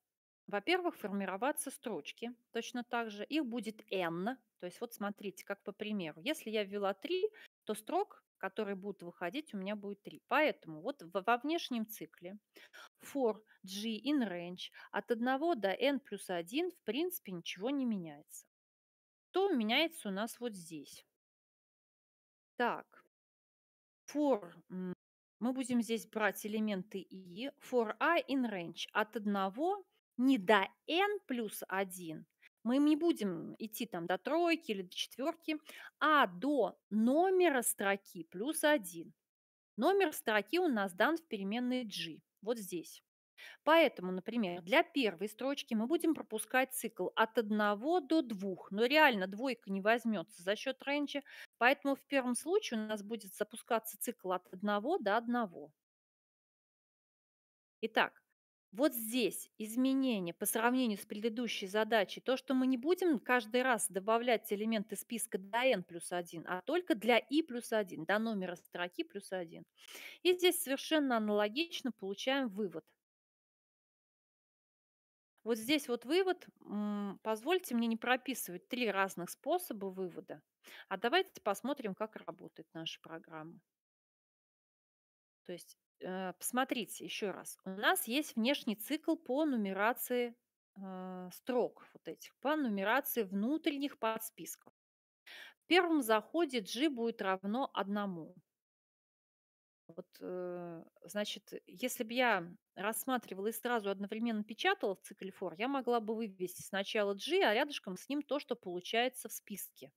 во-первых, формироваться строчки точно так же. Их будет n. То есть вот смотрите, как по примеру. Если я ввела 3, то строк, которые будут выходить, у меня будет 3. Поэтому вот во внешнем цикле for g in range от 1 до n плюс 1 в принципе ничего не меняется что меняется у нас вот здесь. Так, for мы будем здесь брать элементы i, for i in range от 1 не до n плюс 1, мы не будем идти там до тройки или до четверки, а до номера строки плюс 1. Номер строки у нас дан в переменной g, вот здесь. Поэтому, например, для первой строчки мы будем пропускать цикл от 1 до 2, но реально двойка не возьмется за счет рейнджа, поэтому в первом случае у нас будет запускаться цикл от 1 до 1. Итак, вот здесь изменение по сравнению с предыдущей задачей, то, что мы не будем каждый раз добавлять элементы списка до n плюс 1, а только для i плюс 1, до номера строки плюс 1. И здесь совершенно аналогично получаем вывод – вот здесь вот вывод. Позвольте мне не прописывать три разных способа вывода, а давайте посмотрим, как работает наша программа. То есть э, посмотрите еще раз. У нас есть внешний цикл по нумерации э, строк вот этих, по нумерации внутренних подсписков. В первом заходе g будет равно одному. Вот, э, значит, если бы я рассматривала и сразу одновременно печатала в цикле for, я могла бы вывести сначала G, а рядышком с ним то, что получается в списке.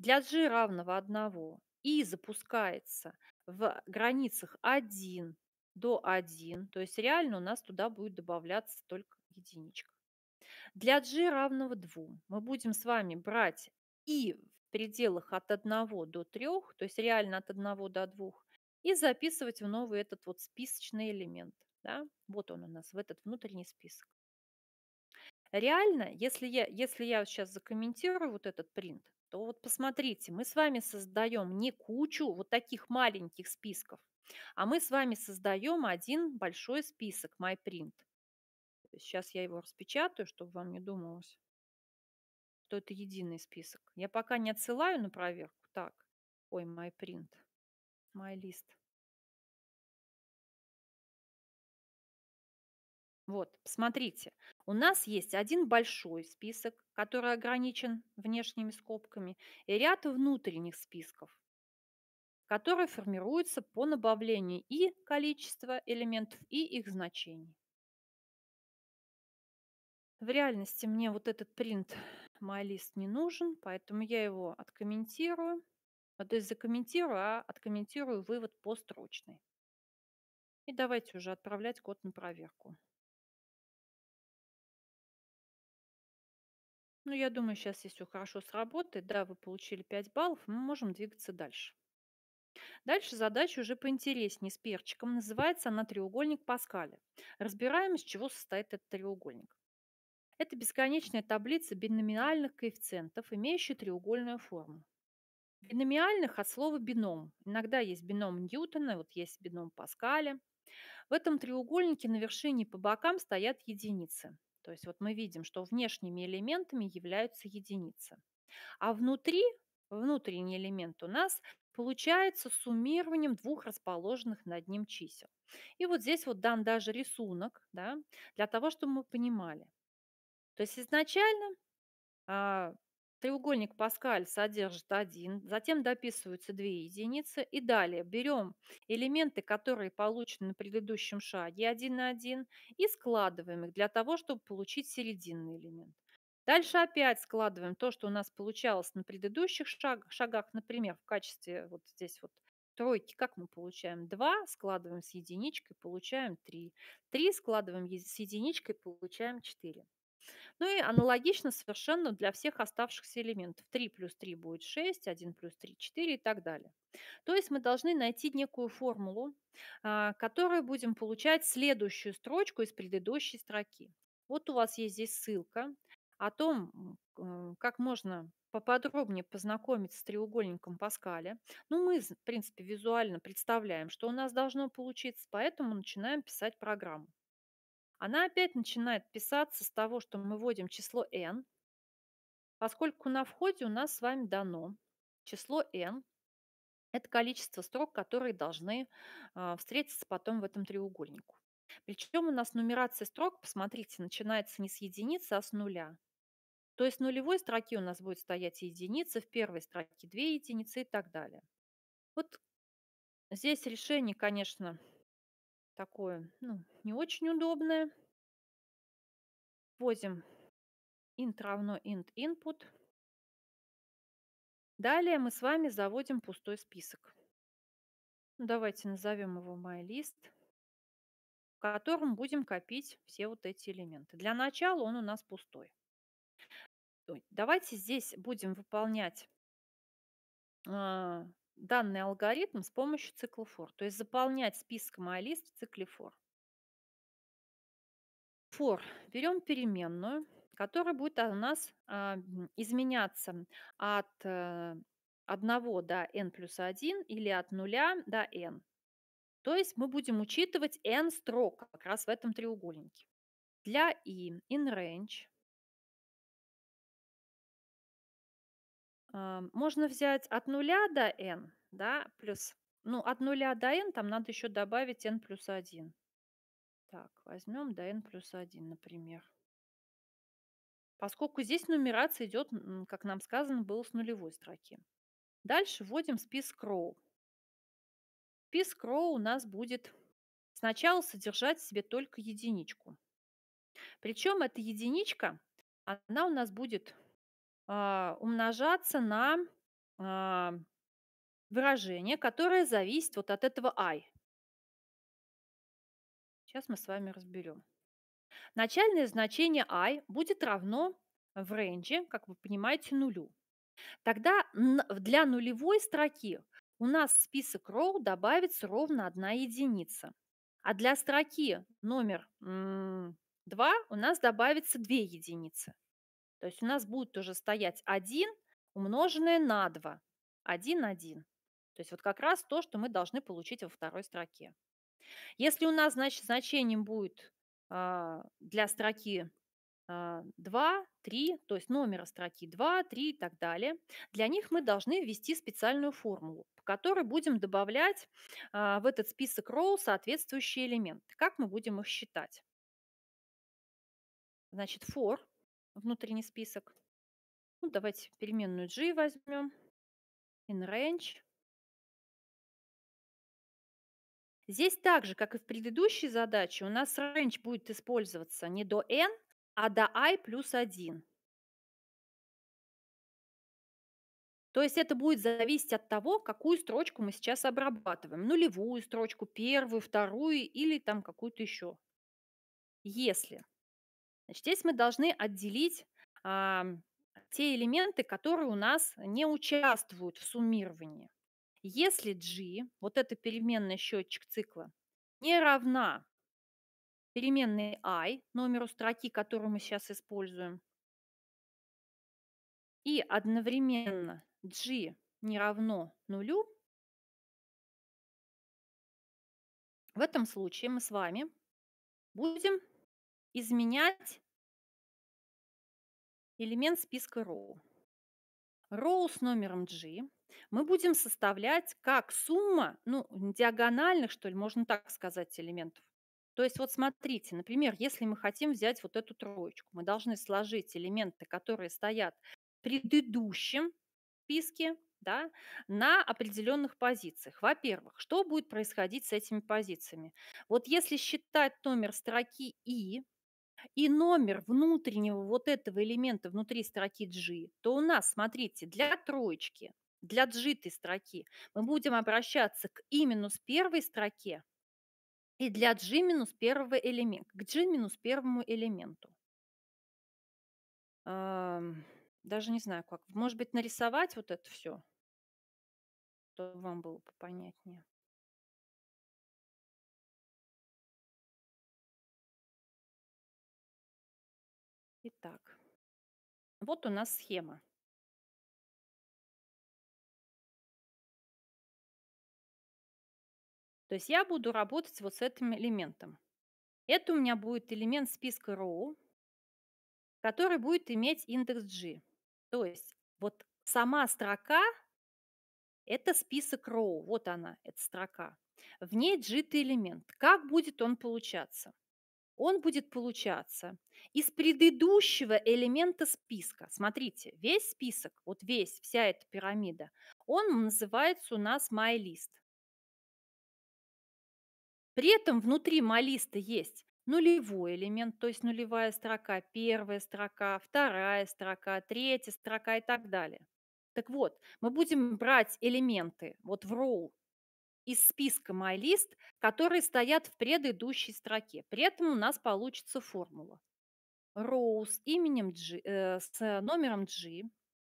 Для G равного 1 и запускается в границах 1 до 1, то есть реально у нас туда будет добавляться только единичка. Для g равного 2 мы будем с вами брать и в пределах от 1 до 3, то есть реально от 1 до 2, и записывать в новый этот вот списочный элемент. Да? Вот он у нас, в этот внутренний список. Реально, если я, если я сейчас закомментирую вот этот принт, то вот посмотрите, мы с вами создаем не кучу вот таких маленьких списков, а мы с вами создаем один большой список MyPrint. Сейчас я его распечатаю, чтобы вам не думалось, что это единый список. Я пока не отсылаю на проверку. Так, ой, MyPrint – MyList. Вот, смотрите, у нас есть один большой список, который ограничен внешними скобками, и ряд внутренних списков, которые формируются по набавлению и количества элементов, и их значений. В реальности мне вот этот принт MyList не нужен, поэтому я его откомментирую. А, то есть закомментирую, а откомментирую вывод построчный. И давайте уже отправлять код на проверку. Ну, я думаю, сейчас, если все хорошо сработает, да, вы получили 5 баллов, мы можем двигаться дальше. Дальше задача уже поинтереснее с перчиком. Называется она «Треугольник Паскаля». Разбираем, из чего состоит этот треугольник. Это бесконечная таблица биноминальных коэффициентов, имеющая треугольную форму. Биномиальных от слова бином. Иногда есть бином Ньютона, вот есть бином Паскаля. В этом треугольнике на вершине по бокам стоят единицы. То есть вот мы видим, что внешними элементами являются единицы. А внутри, внутренний элемент у нас получается суммированием двух расположенных над ним чисел. И вот здесь вот дан даже рисунок, да, для того, чтобы мы понимали. То есть изначально треугольник Паскаль содержит 1, затем дописываются 2 единицы и далее берем элементы, которые получены на предыдущем шаге 1 на 1 и складываем их для того, чтобы получить серединный элемент. Дальше опять складываем то, что у нас получалось на предыдущих шаг, шагах, например, в качестве вот здесь вот тройки, как мы получаем? 2 складываем с единичкой, получаем 3. 3 складываем с единичкой, получаем 4. Ну и аналогично совершенно для всех оставшихся элементов. 3 плюс 3 будет 6, 1 плюс 3 – 4 и так далее. То есть мы должны найти некую формулу, а, которую будем получать следующую строчку из предыдущей строки. Вот у вас есть здесь ссылка о том, э, как можно поподробнее познакомиться с треугольником Паскаля. Ну, мы, в принципе, визуально представляем, что у нас должно получиться, поэтому начинаем писать программу. Она опять начинает писаться с того, что мы вводим число n, поскольку на входе у нас с вами дано число n. Это количество строк, которые должны а, встретиться потом в этом треугольнику. Причем у нас нумерация строк, посмотрите, начинается не с единицы, а с нуля. То есть в нулевой строке у нас будет стоять единица, в первой строке две единицы и так далее. Вот здесь решение, конечно, такое, ну, не очень удобное. Возим int равно int input. Далее мы с вами заводим пустой список. Ну, давайте назовем его MyList, в котором будем копить все вот эти элементы. Для начала он у нас пустой. Давайте здесь будем выполнять а, данный алгоритм с помощью цикла for. То есть заполнять список MyList в цикле for. For. Берем переменную, которая будет у нас а, изменяться от а, э, 1 до n плюс 1 или от 0 до n. То есть мы будем учитывать n строк как раз в этом треугольнике. Для i in range А, можно взять от нуля до n, да, плюс, ну, от нуля до n там надо еще добавить n плюс 1. Так, возьмем до n плюс 1, например. Поскольку здесь нумерация идет, как нам сказано, было с нулевой строки. Дальше вводим список row. Список row у нас будет сначала содержать в себе только единичку. Причем эта единичка, она у нас будет а, умножаться на а, выражение, которое зависит вот от этого I. Сейчас мы с вами разберем. Начальное значение i будет равно в range, как вы понимаете, нулю. Тогда для нулевой строки у нас в список row добавится ровно одна единица. А для строки номер 2 у нас добавится две единицы. То есть у нас будет уже стоять 1 умноженное на 2. 1, 1. То есть вот как раз то, что мы должны получить во второй строке. Если у нас значит, значением будет э, для строки э, 2, 3, то есть номера строки 2, 3 и так далее, для них мы должны ввести специальную формулу, по которой будем добавлять э, в этот список row соответствующие элементы. Как мы будем их считать? Значит, for – внутренний список. Ну, давайте переменную g возьмем. in range. Здесь так же, как и в предыдущей задаче, у нас range будет использоваться не до n, а до i плюс 1. То есть это будет зависеть от того, какую строчку мы сейчас обрабатываем. Нулевую строчку, первую, вторую или там какую-то еще. Если Значит, здесь мы должны отделить а, те элементы, которые у нас не участвуют в суммировании. Если g, вот эта переменная счетчик цикла, не равна переменной i, номеру строки, которую мы сейчас используем, и одновременно g не равно нулю, в этом случае мы с вами будем изменять элемент списка row. Row с номером G мы будем составлять как сумма, ну, диагональных, что ли, можно так сказать, элементов. То есть вот смотрите, например, если мы хотим взять вот эту троечку, мы должны сложить элементы, которые стоят в предыдущем списке, да, на определенных позициях. Во-первых, что будет происходить с этими позициями? Вот если считать номер строки И, и номер внутреннего вот этого элемента внутри строки G, то у нас, смотрите, для троечки, для джитой строки мы будем обращаться к и минус первой строке и для g минус первого элемента, к g минус первому элементу. Даже не знаю как. Может быть, нарисовать вот это все, чтобы вам было попонятнее. Итак, вот у нас схема. То есть я буду работать вот с этим элементом. Это у меня будет элемент списка row, который будет иметь индекс G. То есть вот сама строка – это список row. Вот она, эта строка. В ней G – элемент. Как будет он получаться? он будет получаться из предыдущего элемента списка. Смотрите, весь список, вот весь, вся эта пирамида, он называется у нас MyList. При этом внутри MyList есть нулевой элемент, то есть нулевая строка, первая строка, вторая строка, третья строка и так далее. Так вот, мы будем брать элементы вот в row из списка MyList, которые стоят в предыдущей строке. При этом у нас получится формула. Row с, именем G, э, с э, номером G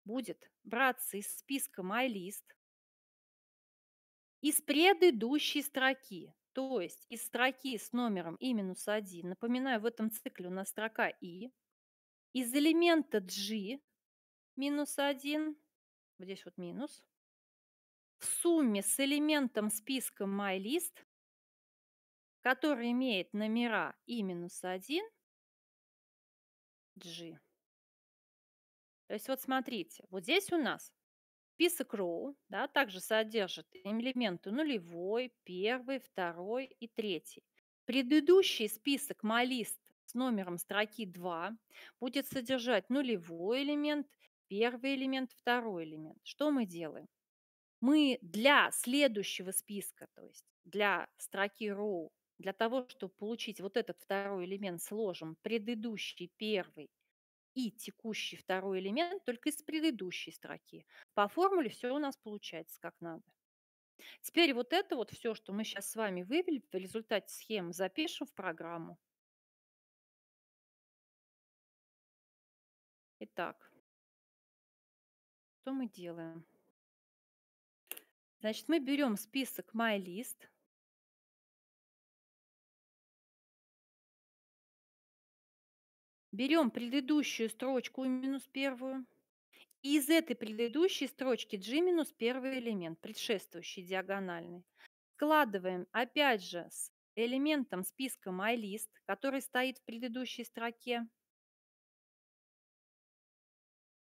будет браться из списка MyList из предыдущей строки, то есть из строки с номером i-1. Напоминаю, в этом цикле у нас строка i. Из элемента g минус 1, вот здесь вот минус, в сумме с элементом списка MyList, который имеет номера и-1, минус G. То есть вот смотрите, вот здесь у нас список row, да, также содержит элементы нулевой, первый, второй и третий. Предыдущий список MyList с номером строки 2 будет содержать нулевой элемент, первый элемент, второй элемент. Что мы делаем? мы для следующего списка, то есть для строки row, для того, чтобы получить вот этот второй элемент, сложим предыдущий первый и текущий второй элемент только из предыдущей строки. По формуле все у нас получается как надо. Теперь вот это вот все, что мы сейчас с вами вывели в результате схемы, запишем в программу. Итак, что мы делаем? Значит, мы берем список My List. Берем предыдущую строчку минус первую. И из этой предыдущей строчки G минус первый элемент, предшествующий диагональный. Складываем опять же с элементом списка MyList, который стоит в предыдущей строке.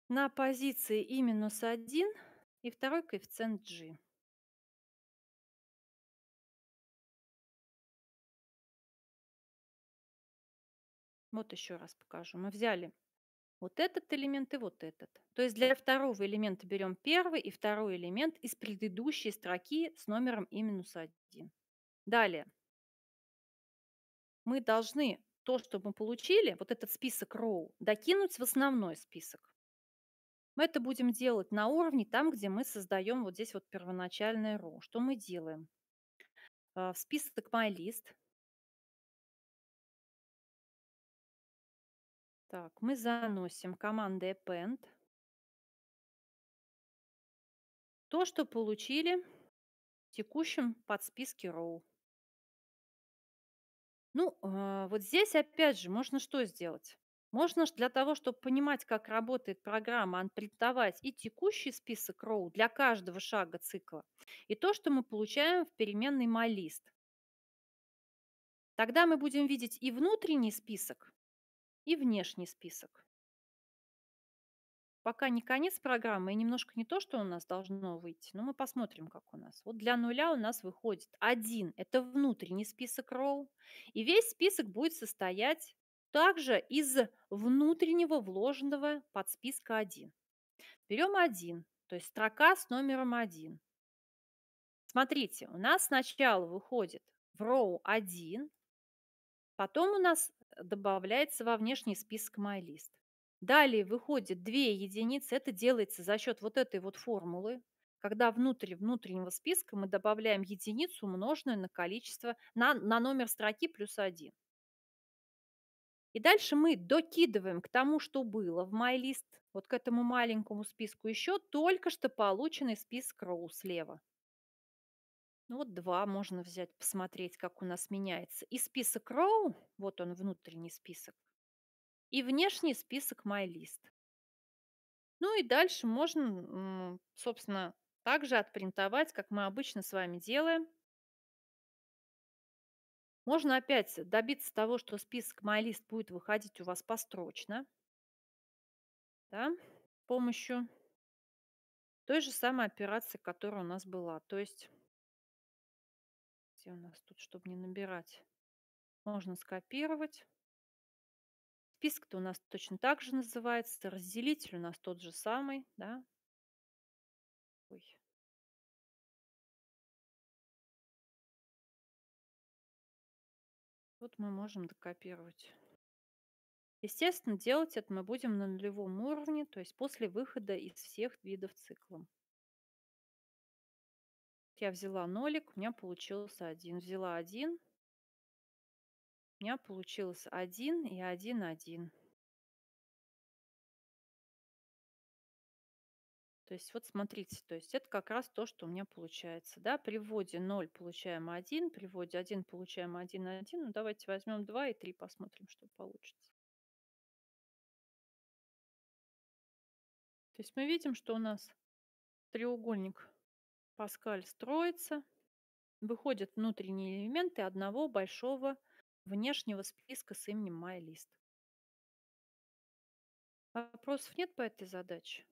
На позиции и минус 1 и второй коэффициент G. Вот еще раз покажу. Мы взяли вот этот элемент и вот этот. То есть для второго элемента берем первый и второй элемент из предыдущей строки с номером и минус 1. Далее. Мы должны то, что мы получили, вот этот список row, докинуть в основной список. Мы это будем делать на уровне там, где мы создаем вот здесь вот первоначальное row. Что мы делаем? А, в список MyList Так, мы заносим командой append то, что получили в текущем подсписке row. Ну, э, вот здесь опять же можно что сделать? Можно ж для того, чтобы понимать, как работает программа, анпринтовать и текущий список row для каждого шага цикла, и то, что мы получаем в переменной MyList. Тогда мы будем видеть и внутренний список, и внешний список. Пока не конец программы и немножко не то, что у нас должно выйти, но мы посмотрим, как у нас. Вот для нуля у нас выходит один – это внутренний список роу, и весь список будет состоять также из внутреннего вложенного подсписка 1. Берем 1, то есть строка с номером 1. Смотрите, у нас сначала выходит в row 1, потом у нас добавляется во внешний список MyList. Далее выходит две единицы. Это делается за счет вот этой вот формулы, когда внутри внутреннего списка мы добавляем единицу, умноженную на количество, на, на номер строки плюс один. И дальше мы докидываем к тому, что было в MyList, вот к этому маленькому списку, еще только что полученный список Row слева. Ну вот два можно взять, посмотреть, как у нас меняется. И список Row, вот он внутренний список, и внешний список MyList. Ну и дальше можно, собственно, также отпринтовать, как мы обычно с вами делаем. Можно опять добиться того, что список MyList будет выходить у вас построчно. Да, с помощью той же самой операции, которая у нас была. То есть где у нас тут, чтобы не набирать? Можно скопировать. Список-то у нас точно так же называется. Разделитель у нас тот же самый, да? Ой. Вот мы можем докопировать. Естественно, делать это мы будем на нулевом уровне, то есть после выхода из всех видов цикла. Я взяла нолик, у меня получился один. Взяла один, у меня получилось один и один один. То есть вот смотрите, то есть это как раз то, что у меня получается. Да? При вводе 0 получаем 1, при вводе 1 получаем 1, 1. Ну, давайте возьмем 2 и 3, посмотрим, что получится. То есть мы видим, что у нас треугольник Паскаль строится, выходят внутренние элементы одного большого внешнего списка с именем MyList. Вопросов нет по этой задаче?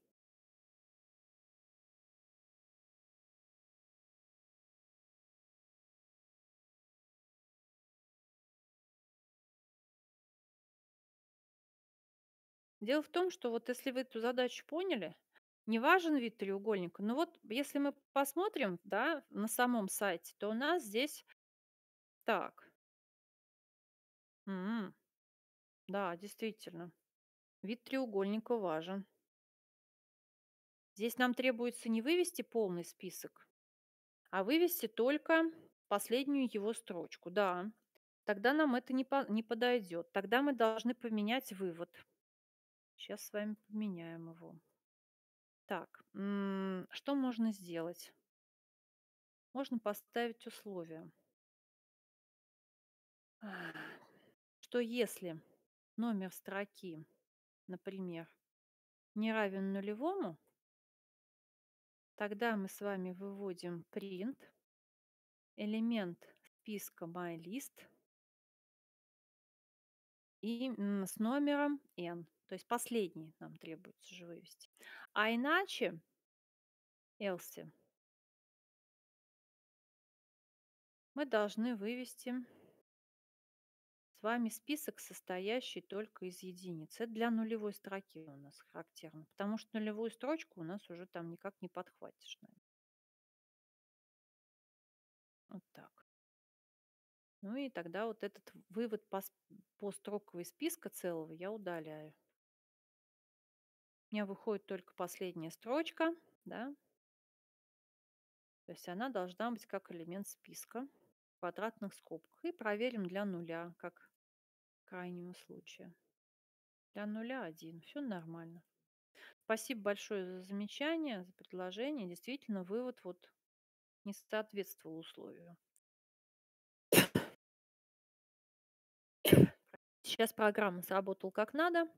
Дело в том, что вот если вы эту задачу поняли, не важен вид треугольника. Но вот если мы посмотрим да, на самом сайте, то у нас здесь так. М, -м. Да, действительно. Вид треугольника важен. Здесь нам требуется не вывести полный список, а вывести только последнюю его строчку. Да, тогда нам это не, по не подойдет. Тогда мы должны поменять вывод. Сейчас с вами поменяем его. Так, что можно сделать? Можно поставить условия. Что если номер строки, например, не равен нулевому, тогда мы с вами выводим print, элемент списка MyList и с номером n. То есть последний нам требуется же вывести. А иначе, Элси, мы должны вывести с вами список, состоящий только из единиц. Это для нулевой строки у нас характерно, потому что нулевую строчку у нас уже там никак не подхватишь. Наверное. Вот так. Ну и тогда вот этот вывод по, по строковой списка целого я удаляю. У меня выходит только последняя строчка, да. То есть она должна быть как элемент списка в квадратных скобках. И проверим для нуля, как крайнего случая. Для нуля один. Все нормально. Спасибо большое за замечание, за предложение. Действительно, вывод вот не соответствовал условию. Сейчас программа сработала как надо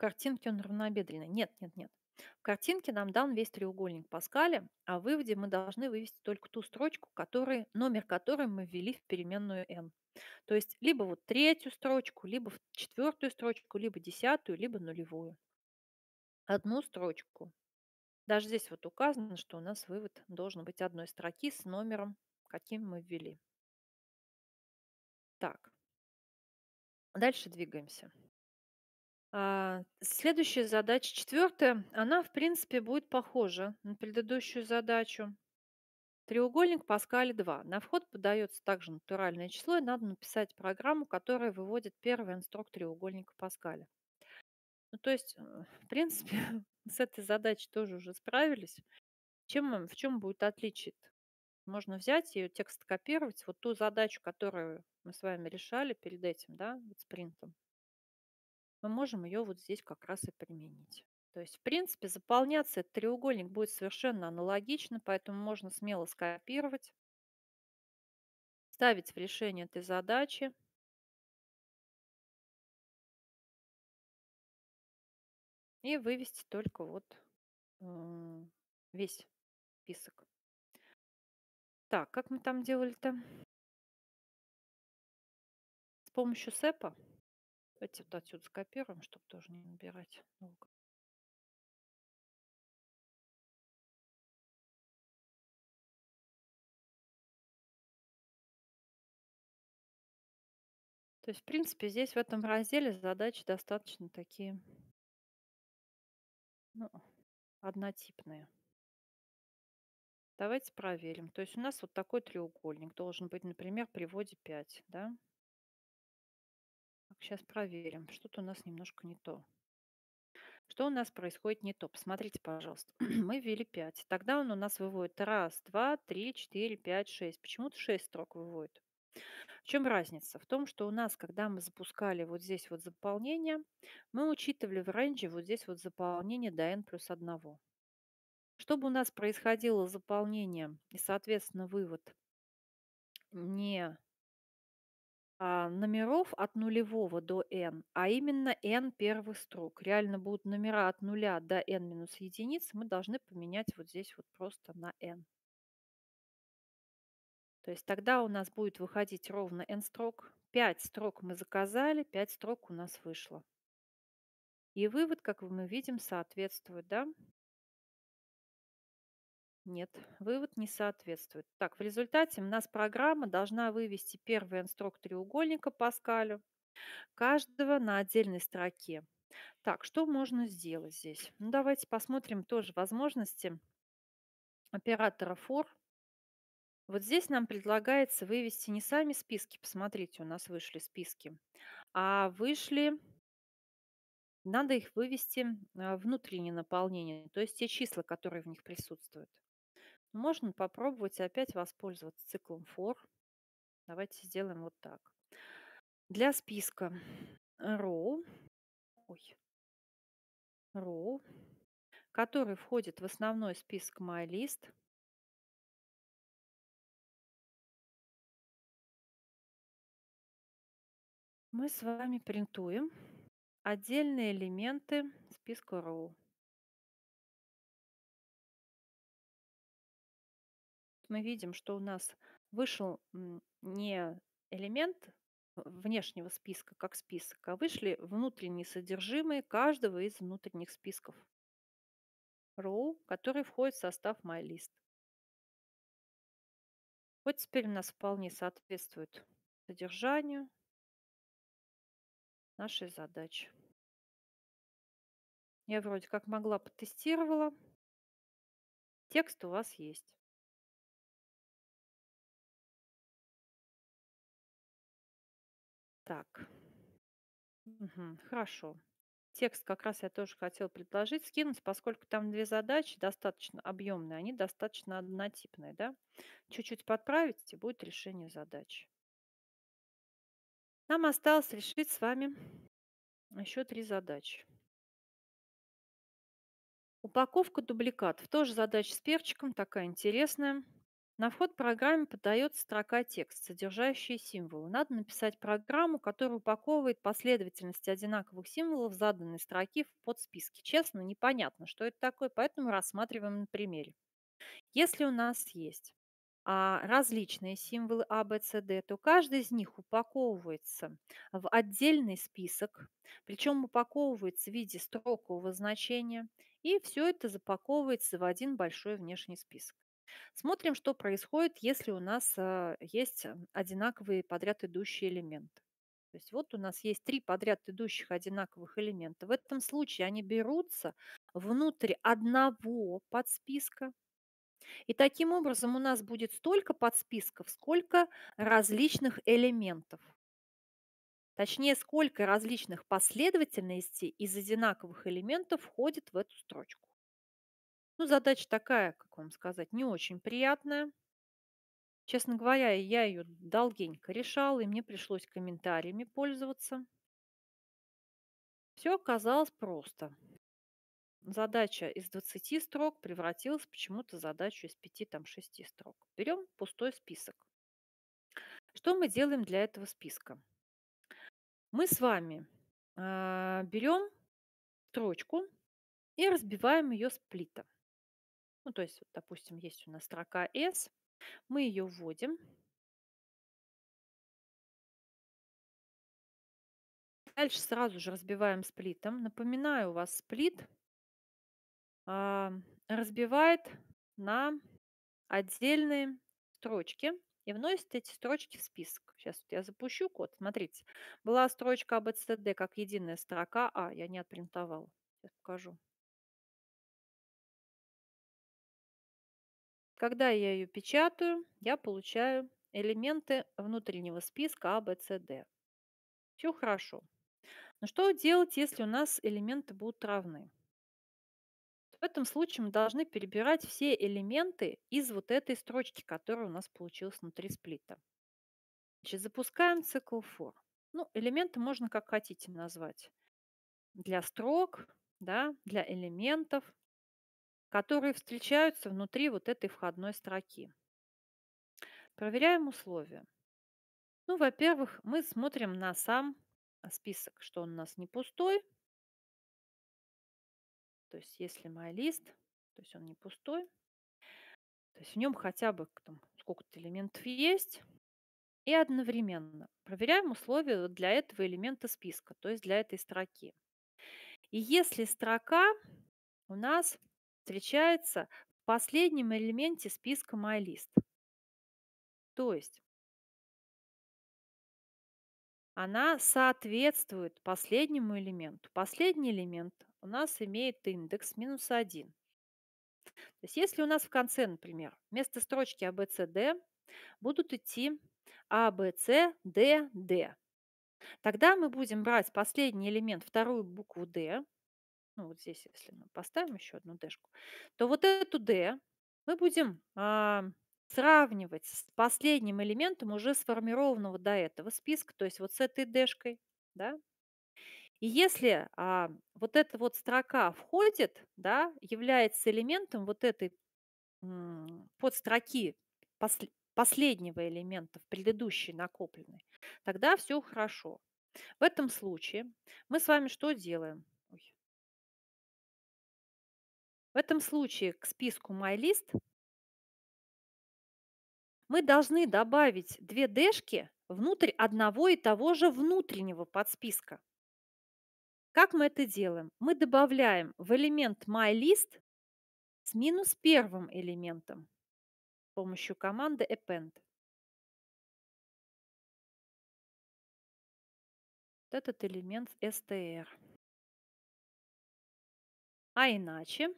картинке он равнобедренный. Нет, нет, нет. В картинке нам дан весь треугольник Паскаля, а в выводе мы должны вывести только ту строчку, который, номер которой мы ввели в переменную n. То есть либо вот третью строчку, либо четвертую строчку, либо десятую, либо нулевую. Одну строчку. Даже здесь вот указано, что у нас вывод должен быть одной строки с номером, каким мы ввели. Так, дальше двигаемся. А, следующая задача, четвертая, она, в принципе, будет похожа на предыдущую задачу. Треугольник Паскаль 2. На вход подается также натуральное число, и надо написать программу, которая выводит первый инструкт треугольника Паскаля. Ну, то есть, э, в принципе, с этой задачей тоже уже справились. Чем, э, в чем будет отличие? -то? Можно взять ее текст копировать, вот ту задачу, которую мы с вами решали перед этим, да, вот с принтом, мы можем ее вот здесь как раз и применить. То есть, в принципе, заполняться этот треугольник будет совершенно аналогично, поэтому можно смело скопировать, ставить в решение этой задачи. И вывести только вот э, весь список. Так, как мы там делали-то? С помощью СЭПа? Давайте вот отсюда скопируем, чтобы тоже не набирать много. То есть, в принципе, здесь в этом разделе задачи достаточно такие ну, однотипные. Давайте проверим. То есть у нас вот такой треугольник должен быть, например, при вводе 5. Да? Сейчас проверим. Что-то у нас немножко не то. Что у нас происходит не то? Посмотрите, пожалуйста. Мы ввели 5. Тогда он у нас выводит 1, 2, 3, 4, 5, 6. Почему-то 6 строк выводит. В чем разница? В том, что у нас, когда мы запускали вот здесь вот заполнение, мы учитывали в рейнже вот здесь вот заполнение до n плюс 1. Чтобы у нас происходило заполнение и, соответственно, вывод не а, номеров от нулевого до n, а именно n первых строк. Реально будут номера от нуля до n минус единиц, мы должны поменять вот здесь вот просто на n. То есть тогда у нас будет выходить ровно n строк. 5 строк мы заказали, 5 строк у нас вышло. И вывод, как мы видим, соответствует, да? Нет, вывод не соответствует. Так, в результате у нас программа должна вывести первый инстрок треугольника Паскалю, каждого на отдельной строке. Так, что можно сделать здесь? Ну, давайте посмотрим тоже возможности оператора for. Вот здесь нам предлагается вывести не сами списки, посмотрите, у нас вышли списки, а вышли надо их вывести э, внутреннее наполнение, то есть те числа, которые в них присутствуют. Можно попробовать опять воспользоваться циклом for. Давайте сделаем вот так. Для списка row, ой, row, который входит в основной список MyList, мы с вами принтуем отдельные элементы списка row. мы видим, что у нас вышел не элемент э, внешнего списка как список, а вышли внутренние содержимые каждого из внутренних списков row, который входит в состав MyList. Вот теперь у нас вполне соответствует содержанию нашей задачи. Я вроде как могла потестировала. Текст у вас есть. Так. Мгм. Хорошо. Текст как раз я тоже хотел предложить скинуть, поскольку там две задачи достаточно объемные, они достаточно однотипные, да? Чуть-чуть подправить, и будет решение задачи. Нам осталось решить с вами еще три задачи. Упаковка дубликатов. Тоже задача с перчиком, такая интересная. На вход программе подается строка текст, содержащая символы. Надо написать программу, которая упаковывает последовательность одинаковых символов заданной строки в подсписке. Честно, непонятно, что это такое, поэтому рассматриваем на примере. Если у нас есть а, различные символы А, Б, С, Д, то каждый из них упаковывается в отдельный список, причем упаковывается в виде строкового значения, и все это запаковывается в один большой внешний список. Смотрим, что происходит, если у нас э, есть одинаковые подряд идущие элементы. То есть вот у нас есть три подряд идущих одинаковых элемента. В этом случае они берутся внутрь одного подсписка. И таким образом у нас будет столько подсписков, сколько различных элементов. Точнее, сколько различных последовательностей из одинаковых элементов входит в эту строчку. Ну, задача такая, как вам сказать, не очень приятная. Честно говоря, я ее долгенько решала, и мне пришлось комментариями пользоваться. Все оказалось просто. Задача из 20 строк превратилась почему-то в задачу из 5-6 строк. Берем пустой список. Что мы делаем для этого списка? Мы с вами э, а, берем строчку и разбиваем ее сплитом. Ну, то есть, допустим, есть у нас строка S, мы ее вводим. Дальше сразу же разбиваем сплитом. Напоминаю, у вас сплит а, разбивает на отдельные строчки и вносит эти строчки в список. Сейчас вот я запущу код. Смотрите, была строчка ABCD «А, как единая строка А. Я не отпринтовала. Сейчас покажу. Когда я ее печатаю, я получаю элементы внутреннего списка А, Б, С, Д. Все хорошо. Но что делать, если у нас элементы будут равны? В этом случае мы должны перебирать все элементы из вот этой строчки, которая у нас получилась внутри сплита. Значит, запускаем цикл for. Ну, элементы можно как хотите назвать. Для строк, да, для элементов, которые встречаются внутри вот этой входной строки. Проверяем условия. Ну, во-первых, мы смотрим на сам э, список, что он у нас не пустой. То есть если мой лист, то есть он не пустой. То есть в нем хотя бы там, сколько-то элементов есть. И одновременно проверяем условия для этого элемента списка, то есть для этой строки. И если строка у нас встречается в последнем элементе списка MyList. То есть она соответствует последнему элементу. Последний элемент у нас имеет индекс минус 1. То есть если у нас в конце, например, вместо строчки ABCD «А будут идти A, «А Тогда мы будем брать последний элемент, вторую букву D, ну вот здесь, если мы поставим еще одну дэшку, то вот эту D мы будем а, сравнивать с последним элементом уже сформированного до этого списка, то есть вот с этой дэшкой, да. И если а, вот эта вот строка входит, да, является элементом вот этой подстроки последнего элемента предыдущей накопленной, тогда все хорошо. В этом случае мы с вами что делаем? В этом случае к списку MyList мы должны добавить две дэшки внутрь одного и того же внутреннего подсписка. Как мы это делаем? Мы добавляем в элемент MyList с минус первым элементом с помощью команды append. Вот этот элемент str. А иначе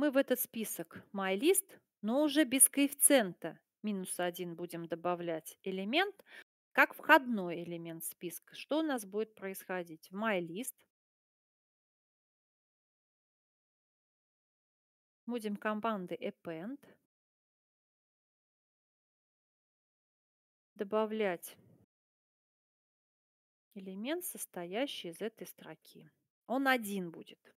мы в этот список MyList, но уже без коэффициента, минус 1 будем добавлять элемент, как входной элемент списка. Что у нас будет происходить? В MyList будем команды append добавлять элемент, состоящий из этой строки. Он один будет.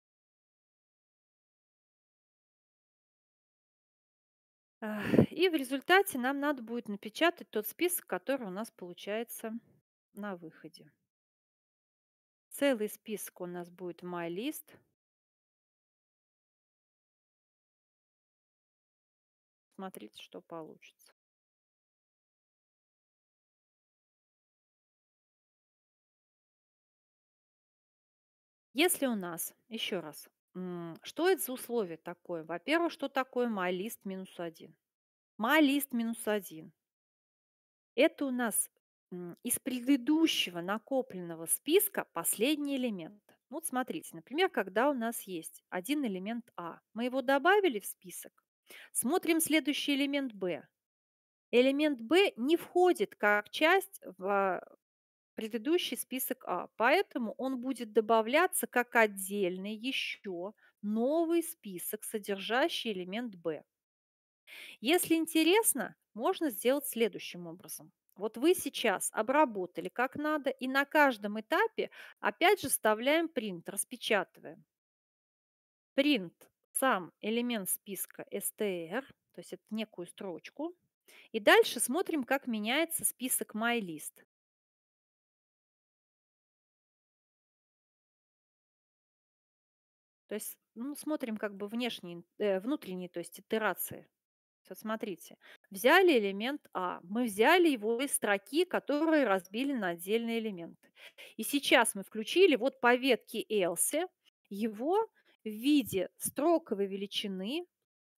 И в результате нам надо будет напечатать тот список, который у нас получается на выходе. Целый список у нас будет MyList. Смотрите, что получится. Если у нас, еще раз, что это за условие такое? Во-первых, что такое малист минус один? Малист минус один. Это у нас из предыдущего накопленного списка последний элемент. Ну, вот смотрите, например, когда у нас есть один элемент А, мы его добавили в список, смотрим следующий элемент Б. Элемент Б не входит как часть в а, предыдущий список А. Поэтому он будет добавляться как отдельный еще новый список, содержащий элемент Б. Если интересно, можно сделать следующим образом. Вот вы сейчас обработали как надо, и на каждом этапе опять же вставляем принт, распечатываем. Принт сам элемент списка str, то есть это некую строчку. И дальше смотрим, как меняется список MyList. То есть ну, смотрим как бы внешние, э, внутренние, то есть итерации. Вот смотрите, взяли элемент А, мы взяли его из строки, которые разбили на отдельные элементы. И сейчас мы включили вот по ветке Элси его в виде строковой величины,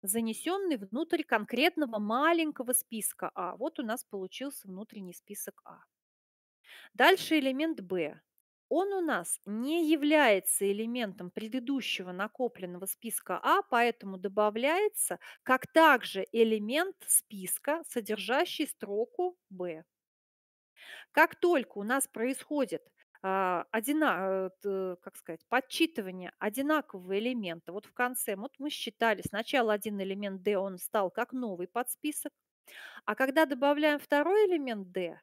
занесенный внутрь конкретного маленького списка А. Вот у нас получился внутренний список А. Дальше элемент Б он у нас не является элементом предыдущего накопленного списка А, поэтому добавляется как также элемент списка, содержащий строку Б. Как только у нас происходит а, одина, э, как сказать, подсчитывание одинакового элемента. Вот в конце, вот мы считали, сначала один элемент D, он стал как новый подсписок, а когда добавляем второй элемент D,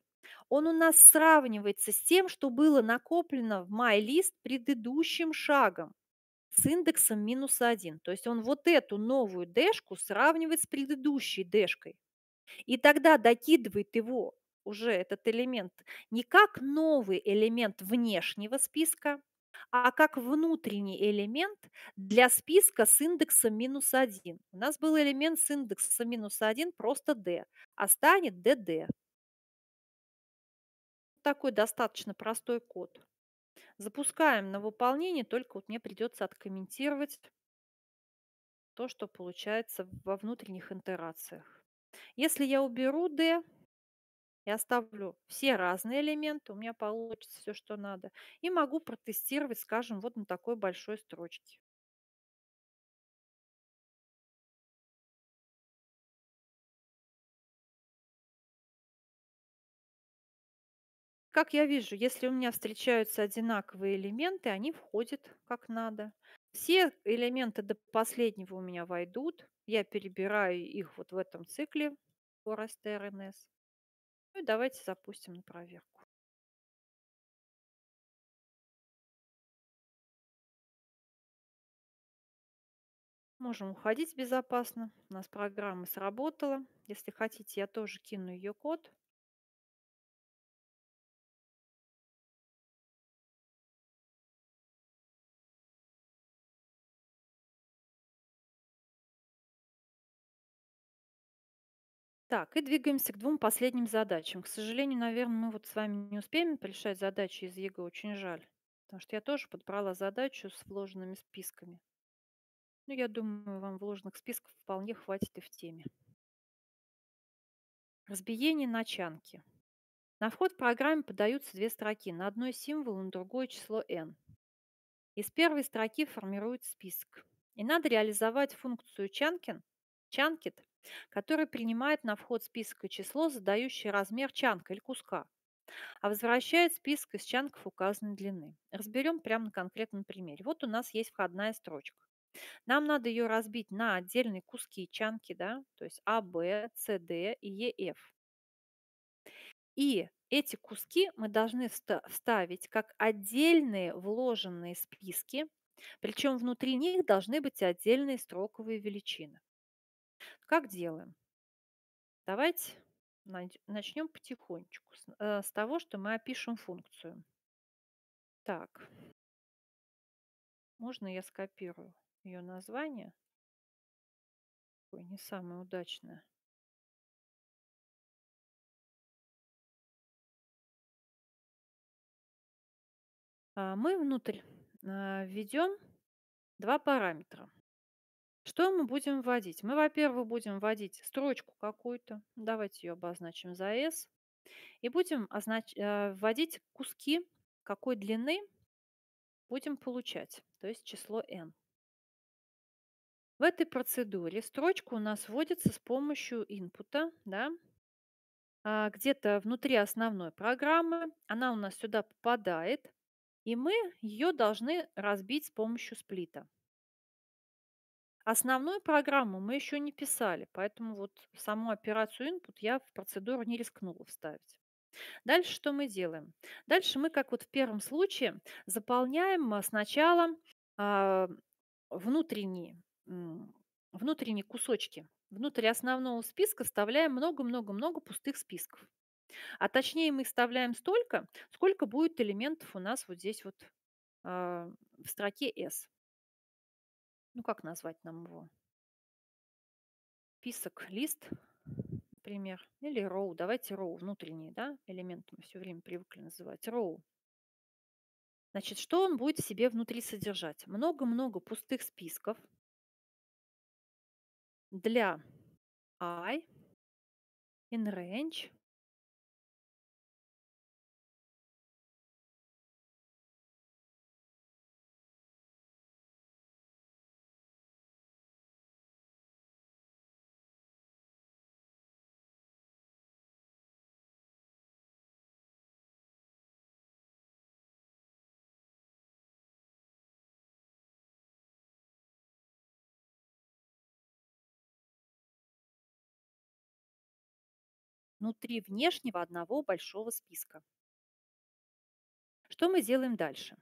он у нас сравнивается с тем, что было накоплено в MyList предыдущим шагом с индексом минус 1. То есть он вот эту новую дэшку сравнивает с предыдущей дэшкой. И тогда докидывает его уже этот элемент не как новый элемент внешнего списка, а как внутренний элемент для списка с индексом минус 1. У нас был элемент с индексом минус 1, просто D, а станет DD. Такой достаточно простой код. Запускаем на выполнение, только вот мне придется откомментировать то, что получается во внутренних интерациях. Если я уберу D и оставлю все разные элементы, у меня получится все, что надо. И могу протестировать, скажем, вот на такой большой строчке. как я вижу, если у меня встречаются одинаковые элементы, они входят как надо. Все элементы до последнего у меня войдут. Я перебираю их вот в этом цикле Forest RNS. Ну и давайте запустим на проверку. Можем уходить безопасно. У нас программа сработала. Если хотите, я тоже кину ее код. Так, и двигаемся к двум последним задачам. К сожалению, наверное, мы вот с вами не успеем решать задачи из ЕГЭ, очень жаль. Потому что я тоже подбрала задачу с вложенными списками. Ну, я думаю, вам вложенных списков вполне хватит и в теме. Разбиение начанки. На вход в программе подаются две строки. На одной символ, на другое число n. Из первой строки формирует список. И надо реализовать функцию чанкин, чанкет который принимает на вход список и число, задающее размер чанка или куска, а возвращает список из чанков указанной длины. Разберем прямо на конкретном примере. Вот у нас есть входная строчка. Нам надо ее разбить на отдельные куски чанки, да, то есть А, Б, С, Д и Е, Ф. И эти куски мы должны вставить как отдельные вложенные списки, причем внутри них должны быть отдельные строковые величины. Как делаем? Давайте начнем потихонечку с, э, с того, что мы опишем функцию. Так, можно я скопирую ее название? Ой, не самое удачное. А, мы внутрь э, введем два параметра – что мы будем вводить? Мы, во-первых, будем вводить строчку какую-то. Давайте ее обозначим за S. И будем означ... Э, вводить куски, какой длины будем получать, то есть число n. В этой процедуре строчка у нас вводится с помощью input, да, а, где-то внутри основной программы. Она у нас сюда попадает, и мы ее должны разбить с помощью сплита. Основную программу мы еще не писали, поэтому вот саму операцию input я в процедуру не рискнула вставить. Дальше что мы делаем? Дальше мы, как вот в первом случае, заполняем а, сначала а, внутренние, внутренние кусочки. Внутрь основного списка вставляем много-много-много пустых списков. А точнее мы их вставляем столько, сколько будет элементов у нас вот здесь вот а, в строке S ну как назвать нам его? Писок, лист, например, или row. Давайте row, внутренний да, элемент мы все время привыкли называть row. Значит, что он будет в себе внутри содержать? Много-много пустых списков для i in range внутри внешнего одного большого списка. Что мы делаем дальше?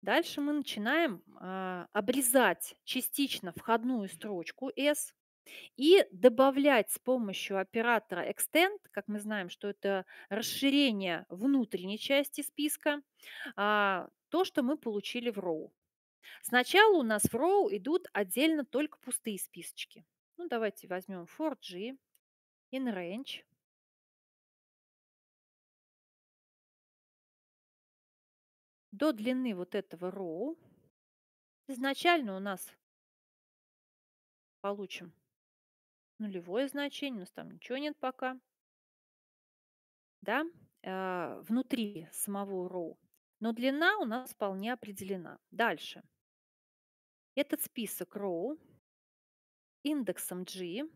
Дальше мы начинаем э, обрезать частично входную строчку S и добавлять с помощью оператора extend, как мы знаем, что это расширение внутренней части списка, э, то, что мы получили в row. Сначала у нас в row идут отдельно только пустые списочки. Ну, давайте возьмем for g in range. до длины вот этого row Изначально у нас получим нулевое значение, у нас там ничего нет пока. Да, а, внутри самого row Но длина у нас вполне определена. Дальше. Этот список row индексом G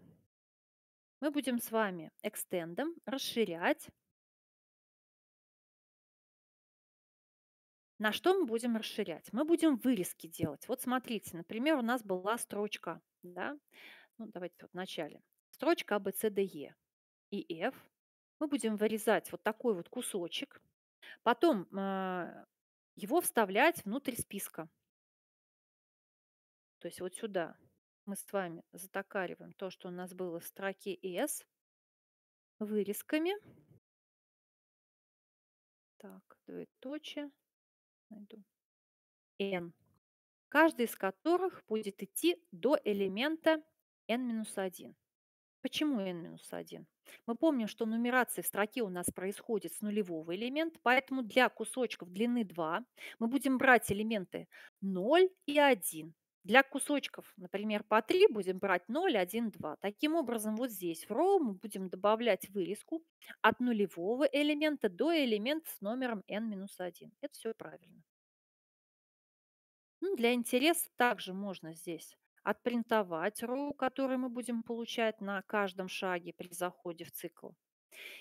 мы будем с вами экстендом расширять На что мы будем расширять? Мы будем вырезки делать. Вот смотрите, например, у нас была строчка, да, ну давайте вот в начале. Строчка ABCDE а, и F. Мы будем вырезать вот такой вот кусочек, потом э, его вставлять внутрь списка. То есть вот сюда мы с вами затокариваем то, что у нас было в строке S вырезками. Так, двоеточие найду. n, каждый из которых будет идти до элемента n-1. Почему n-1? Мы помним, что нумерация в строке у нас происходит с нулевого элемента, поэтому для кусочков длины 2 мы будем брать элементы 0 и 1. Для кусочков, например, по 3 будем брать 0, 1, 2. Таким образом, вот здесь в row мы будем добавлять вырезку от нулевого элемента до элемента с номером n-1. Это все правильно. Ну, для интереса также можно здесь отпринтовать row, который мы будем получать на каждом шаге при заходе в цикл.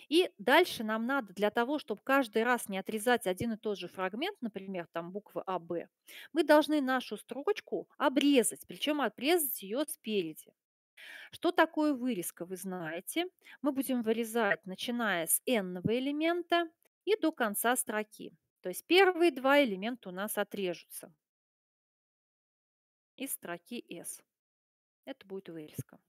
И дальше нам надо для того, чтобы каждый раз не отрезать один и тот же фрагмент, например, там буквы А, Б, мы должны нашу строчку обрезать, причем обрезать ее спереди. Что такое вырезка, вы знаете. Мы будем вырезать, начиная с n элемента и до конца строки. То есть первые два элемента у нас отрежутся из строки S. Это будет вырезка.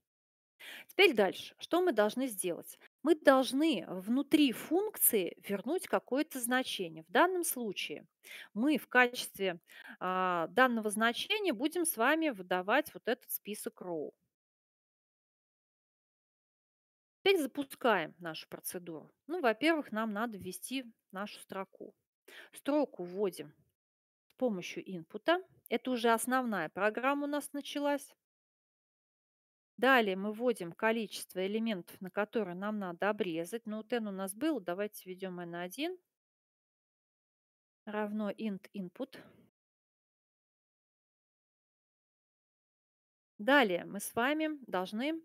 Теперь дальше. Что мы должны сделать? мы должны внутри функции вернуть какое-то значение. В данном случае мы в качестве а, данного значения будем с вами выдавать вот этот список row. Теперь запускаем нашу процедуру. Ну, во-первых, нам надо ввести нашу строку. Строку вводим с помощью инпута. Это уже основная программа у нас началась. Далее мы вводим количество элементов, на которые нам надо обрезать. Ну, вот n у нас был, давайте введем n1 равно int input. Далее мы с вами должны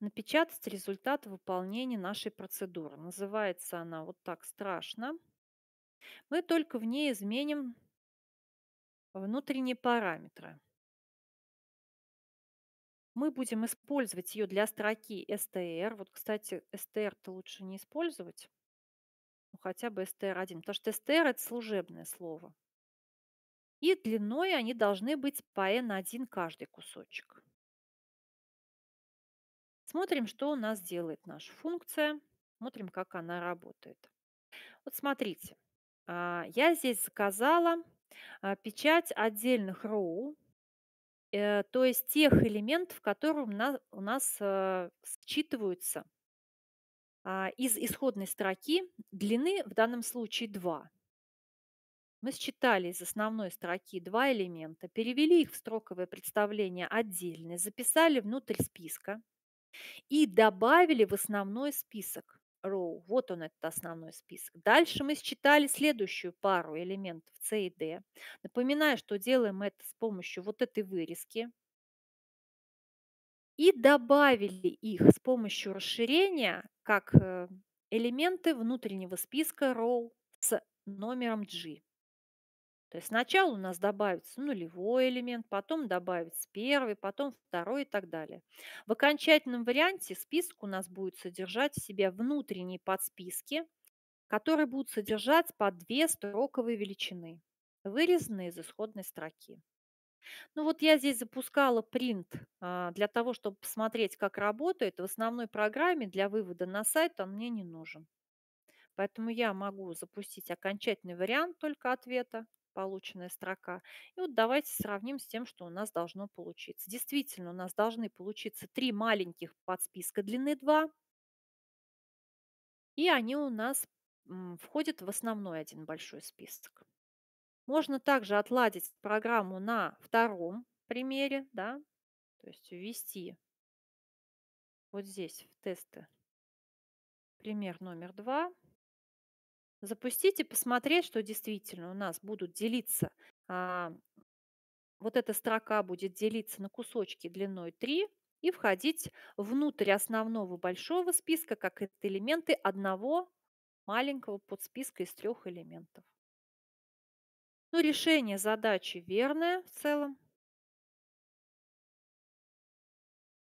напечатать результат выполнения нашей процедуры. Называется она вот так страшно. Мы только в ней изменим внутренние параметры. Мы будем использовать ее для строки str. Вот, кстати, str-то лучше не использовать. Ну, хотя бы str1, потому что str – это служебное слово. И длиной они должны быть по n1 каждый кусочек. Смотрим, что у нас делает наша функция. Смотрим, как она работает. Вот смотрите, а, я здесь заказала а, печать отдельных row. Э, то есть тех элементов, которые у нас, э, считываются а, из исходной строки, длины в данном случае 2. Мы считали из основной строки два элемента, перевели их в строковое представление отдельно, записали внутрь списка и добавили в основной список row. Вот он, этот основной список. Дальше мы считали следующую пару элементов C и D. Напоминаю, что делаем это с помощью вот этой вырезки. И добавили их с помощью расширения как э, элементы внутреннего списка row с номером G. То есть сначала у нас добавится нулевой элемент, потом добавится первый, потом второй и так далее. В окончательном варианте список у нас будет содержать в себе внутренние подсписки, которые будут содержать по две строковые величины, вырезанные из исходной строки. Ну вот я здесь запускала принт а, для того, чтобы посмотреть, как работает. В основной программе для вывода на сайт он мне не нужен. Поэтому я могу запустить окончательный вариант только ответа полученная строка. И вот давайте сравним с тем, что у нас должно получиться. Действительно, у нас должны получиться три маленьких подсписка длины 2, и они у нас входят в основной один большой список. Можно также отладить программу на втором примере, да, то есть ввести вот здесь в тесты пример номер два – запустить и посмотреть, что действительно у нас будут делиться. А, вот эта строка будет делиться на кусочки длиной 3 и входить внутрь основного большого списка, как элементы одного маленького подсписка из трех элементов. Ну, решение задачи верное в целом.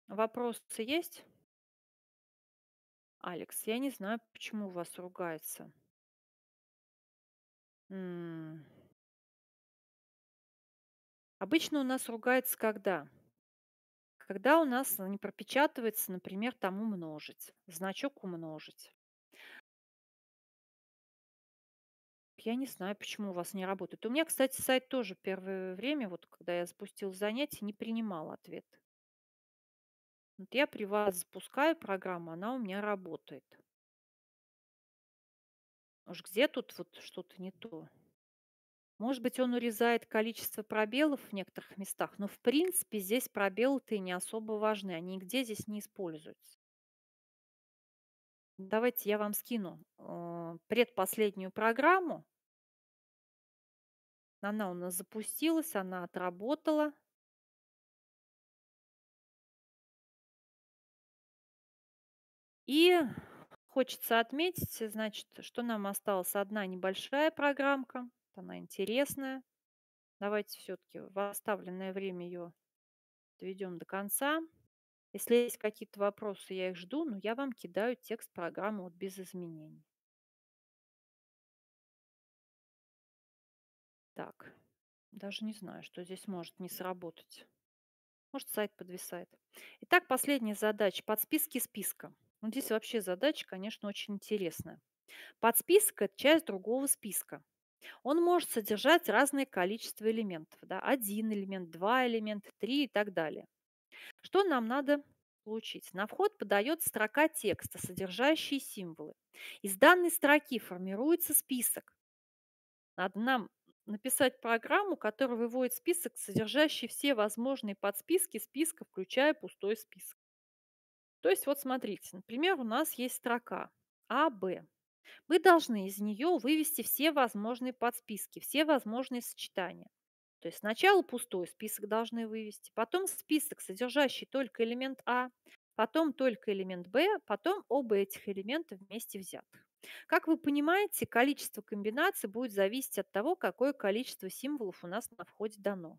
Вопросы есть? Алекс, я не знаю, почему у вас ругается. Обычно у нас ругается когда? Когда у нас не пропечатывается, например, там умножить, значок умножить. Я не знаю, почему у вас не работает. У меня, кстати, сайт тоже первое время, вот когда я запустил занятие, не принимал ответ. Вот я при вас запускаю программу, она у меня работает. Уж где тут вот что-то не то? Может быть, он урезает количество пробелов в некоторых местах, но в принципе здесь пробелы-то и не особо важны, они нигде здесь не используются. Давайте я вам скину э, предпоследнюю программу. Она у нас запустилась, она отработала. И Хочется отметить, значит, что нам осталась одна небольшая программка, она интересная. Давайте все-таки в оставленное время ее доведем до конца. Если есть какие-то вопросы, я их жду, но я вам кидаю текст программы вот без изменений. Так, даже не знаю, что здесь может не сработать. Может, сайт подвисает. Итак, последняя задача. Подсписки списка. Ну, здесь вообще задача, конечно, очень интересная. Подсписок – это часть другого списка. Он может содержать разное количество элементов. Да? Один элемент, два элемента, три и так далее. Что нам надо получить? На вход подает строка текста, содержащие символы. Из данной строки формируется список. Надо нам написать программу, которая выводит список, содержащий все возможные подсписки списка, включая пустой список. То есть вот смотрите, например, у нас есть строка А, Б. Мы должны из нее вывести все возможные подсписки, все возможные сочетания. То есть сначала пустой список должны вывести, потом список, содержащий только элемент А, потом только элемент Б, потом оба этих элемента вместе взятых. Как вы понимаете, количество комбинаций будет зависеть от того, какое количество символов у нас на входе дано.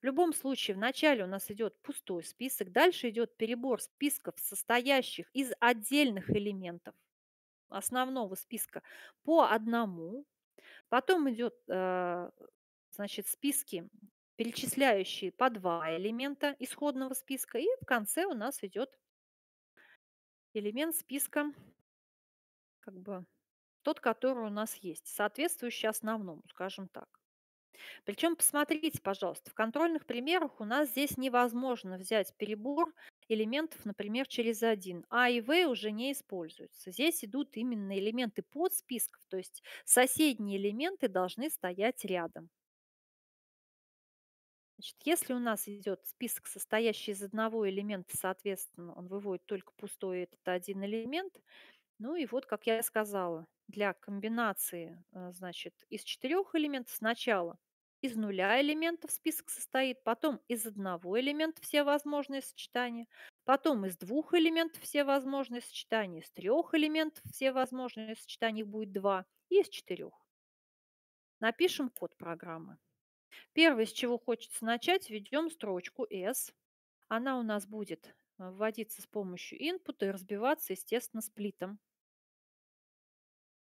В любом случае, вначале у нас идет пустой список, дальше идет перебор списков, состоящих из отдельных элементов основного списка по одному. Потом идет э, значит, списки, перечисляющие по два элемента исходного списка. И в конце у нас идет элемент списка, как бы тот, который у нас есть, соответствующий основному, скажем так. Причем посмотрите, пожалуйста, в контрольных примерах у нас здесь невозможно взять перебор элементов, например, через один. А и В уже не используются. Здесь идут именно элементы подсписков, то есть соседние элементы должны стоять рядом. Значит, если у нас идет список, состоящий из одного элемента, соответственно, он выводит только пустой этот один элемент. Ну и вот, как я сказала, для комбинации, э, значит, из четырех элементов сначала из нуля элементов список состоит, потом из одного элемента все возможные сочетания, потом из двух элементов все возможные сочетания, из трех элементов все возможные сочетания, их будет два, и из четырех. Напишем код программы. Первое, с чего хочется начать, введем строчку S. Она у нас будет э, вводиться с помощью input и разбиваться, естественно, сплитом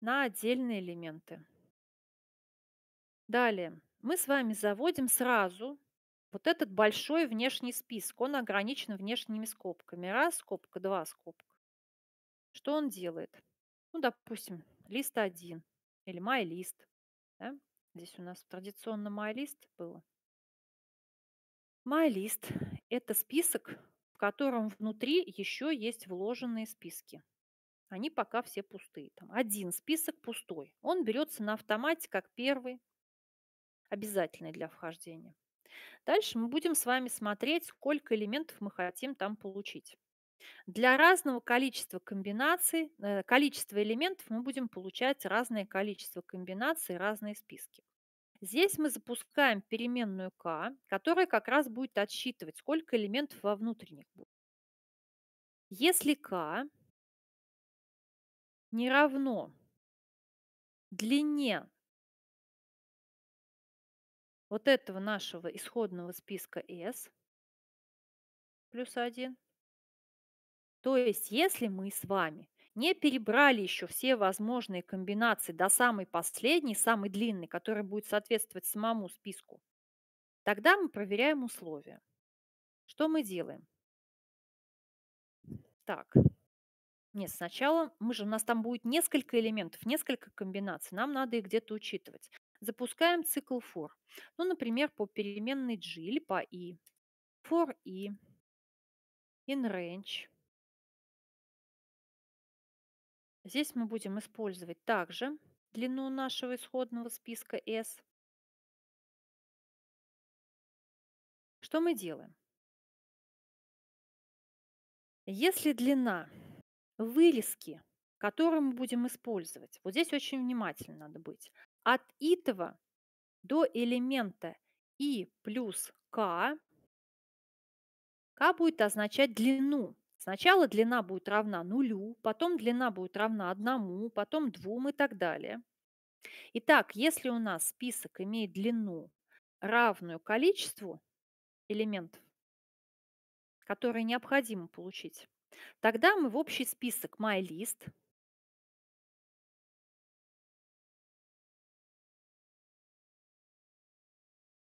на отдельные элементы. Далее мы с вами заводим сразу вот этот большой внешний список. Он ограничен внешними скобками. Раз скобка, два скобка. Что он делает? Ну, допустим, лист один или MyList. Да? Здесь у нас традиционно май MyList было. лист это список, в котором внутри еще есть вложенные списки. Они пока все пустые. Там один список пустой. Он берется на автомате как первый, обязательный для вхождения. Дальше мы будем с вами смотреть, сколько элементов мы хотим там получить. Для разного количества комбинаций, э, количества элементов мы будем получать разное количество комбинаций, разные списки. Здесь мы запускаем переменную k, которая как раз будет отсчитывать, сколько элементов во внутренних будет. Если k не равно длине вот этого нашего исходного списка S плюс 1. То есть, если мы с вами не перебрали еще все возможные комбинации до самой последней, самой длинной, которая будет соответствовать самому списку, тогда мы проверяем условия. Что мы делаем? Так, нет, сначала мы же, у нас там будет несколько элементов, несколько комбинаций, нам надо их где-то учитывать. Запускаем цикл for. Ну, например, по переменной g или по i. For i, in range. Здесь мы будем использовать также длину нашего исходного списка S. Что мы делаем? Если длина вырезки, которую мы будем использовать, вот здесь очень внимательно надо быть, от итого до элемента и плюс k, k будет означать длину. Сначала длина будет равна нулю, потом длина будет равна одному, потом двум и так далее. Итак, если у нас список имеет длину равную количеству элементов, которые необходимо получить, тогда мы в общий список MyList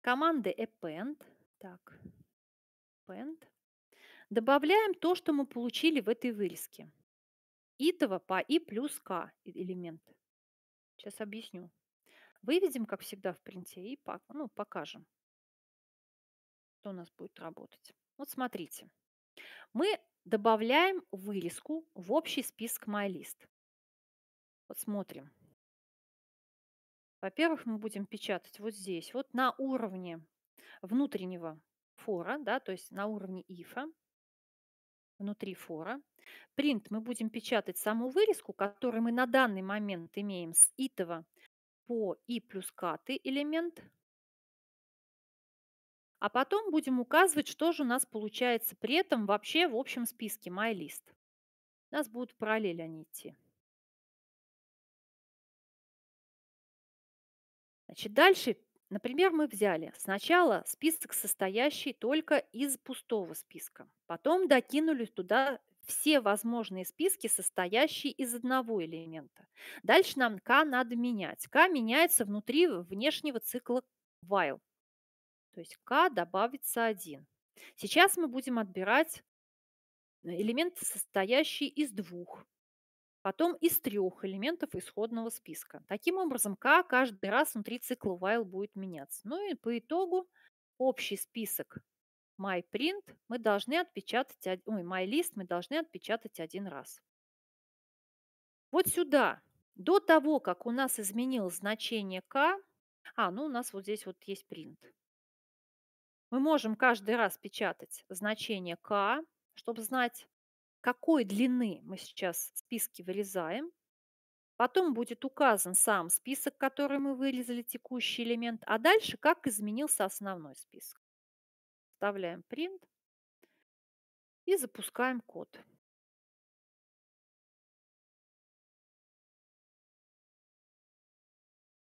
команды append, «Э так, append, добавляем то, что мы получили в этой вырезке. Итого по и плюс к элемент. Сейчас объясню. Выведем, как всегда, в принте и ну, покажем, что у нас будет работать. Вот смотрите. Мы добавляем вырезку в общий список MyList. Вот смотрим. Во-первых, мы будем печатать вот здесь, вот на уровне внутреннего фора, да, то есть на уровне ифа, внутри фора. Принт мы будем печатать саму вырезку, которую мы на данный момент имеем с итого по и плюс каты элемент. А потом будем указывать, что же у нас получается при этом вообще в общем списке MyList. У нас будут параллель они идти. Значит, дальше, например, мы взяли сначала список, состоящий только из пустого списка, потом докинули туда все возможные списки, состоящие из одного элемента. Дальше нам к надо менять. к меняется внутри внешнего цикла while. То есть к добавится один. Сейчас мы будем отбирать э, элемент, состоящий из двух потом из трех элементов исходного списка. Таким образом, К каждый раз внутри цикла while будет меняться. Ну и по итогу общий список MyPrint мы должны отпечатать, ой, MyList мы должны отпечатать один раз. Вот сюда, до того, как у нас изменилось значение К, а, ну у нас вот здесь вот есть print. Мы можем каждый раз печатать значение К, чтобы знать, какой длины мы сейчас списки вырезаем. Потом будет указан сам список, который мы вырезали, текущий элемент, а дальше как изменился основной список. Вставляем print и запускаем код.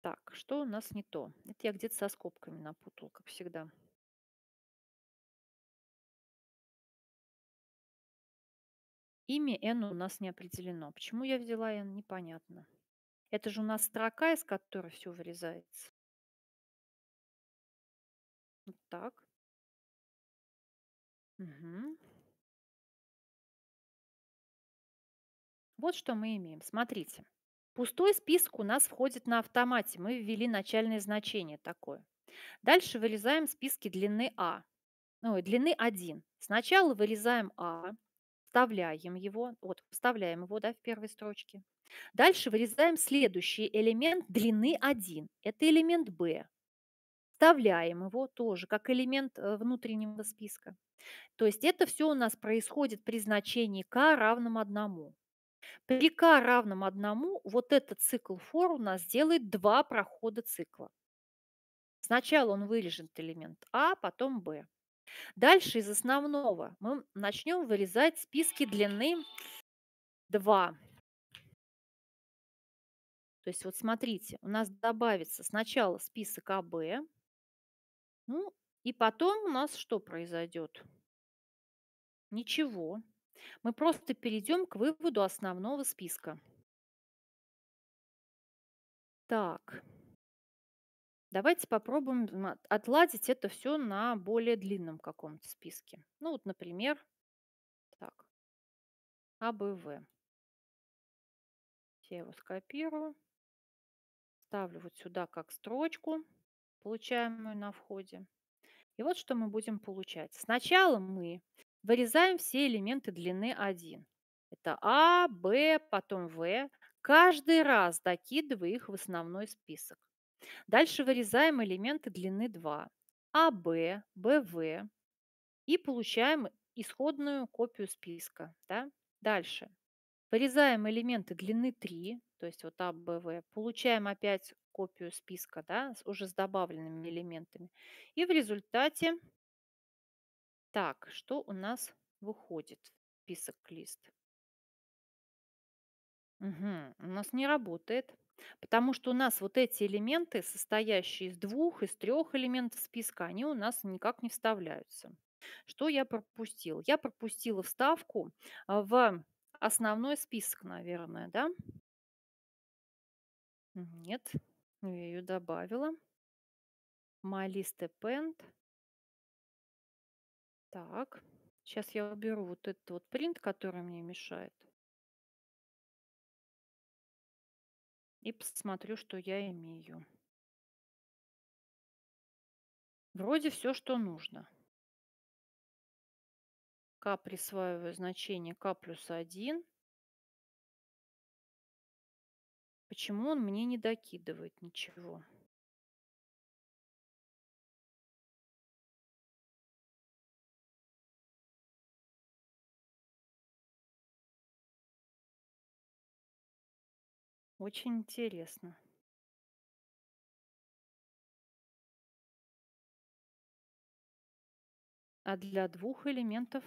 Так, что у нас не то? Это я где-то со скобками напутал, как всегда. Имя N у нас не определено. Почему я взяла N, непонятно. Это же у нас строка, из которой все вырезается. Вот так. Угу. Вот что мы имеем. Смотрите. Пустой список у нас входит на автомате. Мы ввели начальное значение такое. Дальше вырезаем списки длины А. Ну, длины 1. Сначала вырезаем А вставляем его, вот вставляем его да, в первой строчке. Дальше вырезаем следующий элемент длины 1. Это элемент B. Вставляем его тоже как элемент э, внутреннего списка. То есть это все у нас происходит при значении k равном 1. При k равном 1 вот этот цикл for у нас делает два прохода цикла. Сначала он вырежет элемент А, потом Б. Дальше из основного мы начнем вырезать списки длины 2. То есть вот смотрите, у нас добавится сначала список АБ, ну и потом у нас что произойдет? Ничего. Мы просто перейдем к выводу основного списка. Так. Давайте попробуем отладить это все на более длинном каком-то списке. Ну вот, например, так, АБВ. Я его скопирую, ставлю вот сюда как строчку, получаемую на входе. И вот что мы будем получать. Сначала мы вырезаем все элементы длины 1. Это А, Б, потом В. Каждый раз докидывая их в основной список. Дальше вырезаем элементы длины 2, АБ, БВ, и получаем исходную копию списка. Да? Дальше. Вырезаем элементы длины 3, то есть вот АБВ, получаем опять копию списка да, уже с добавленными элементами. И в результате, так, что у нас выходит? Список лист. Угу, у нас не работает. Потому что у нас вот эти элементы, состоящие из двух, из трех элементов списка, они у нас никак не вставляются. Что я пропустил? Я пропустила вставку а, в основной список, наверное, да? Нет, ну, я ее добавила. My list append. Так, сейчас я уберу вот этот вот принт, который мне мешает. и посмотрю, что я имею. Вроде все, что нужно. К присваиваю значение К плюс 1. Почему он мне не докидывает ничего? Очень интересно. А для двух элементов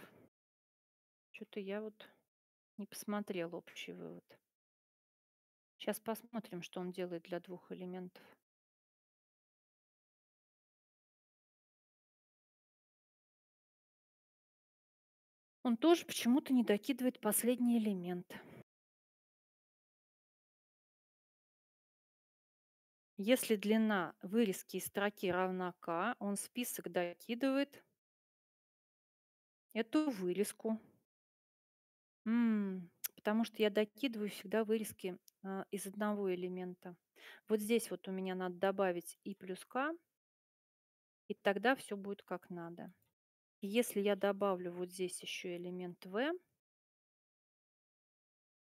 что-то я вот не посмотрел общий вывод. Сейчас посмотрим, что он делает для двух элементов. Он тоже почему-то не докидывает последний элемент. Если длина вырезки из строки равна k, он список докидывает эту вырезку. М, потому что я докидываю всегда вырезки э, из одного элемента. Вот здесь вот у меня надо добавить и плюс k, и тогда все будет как надо. если я добавлю вот здесь еще элемент v,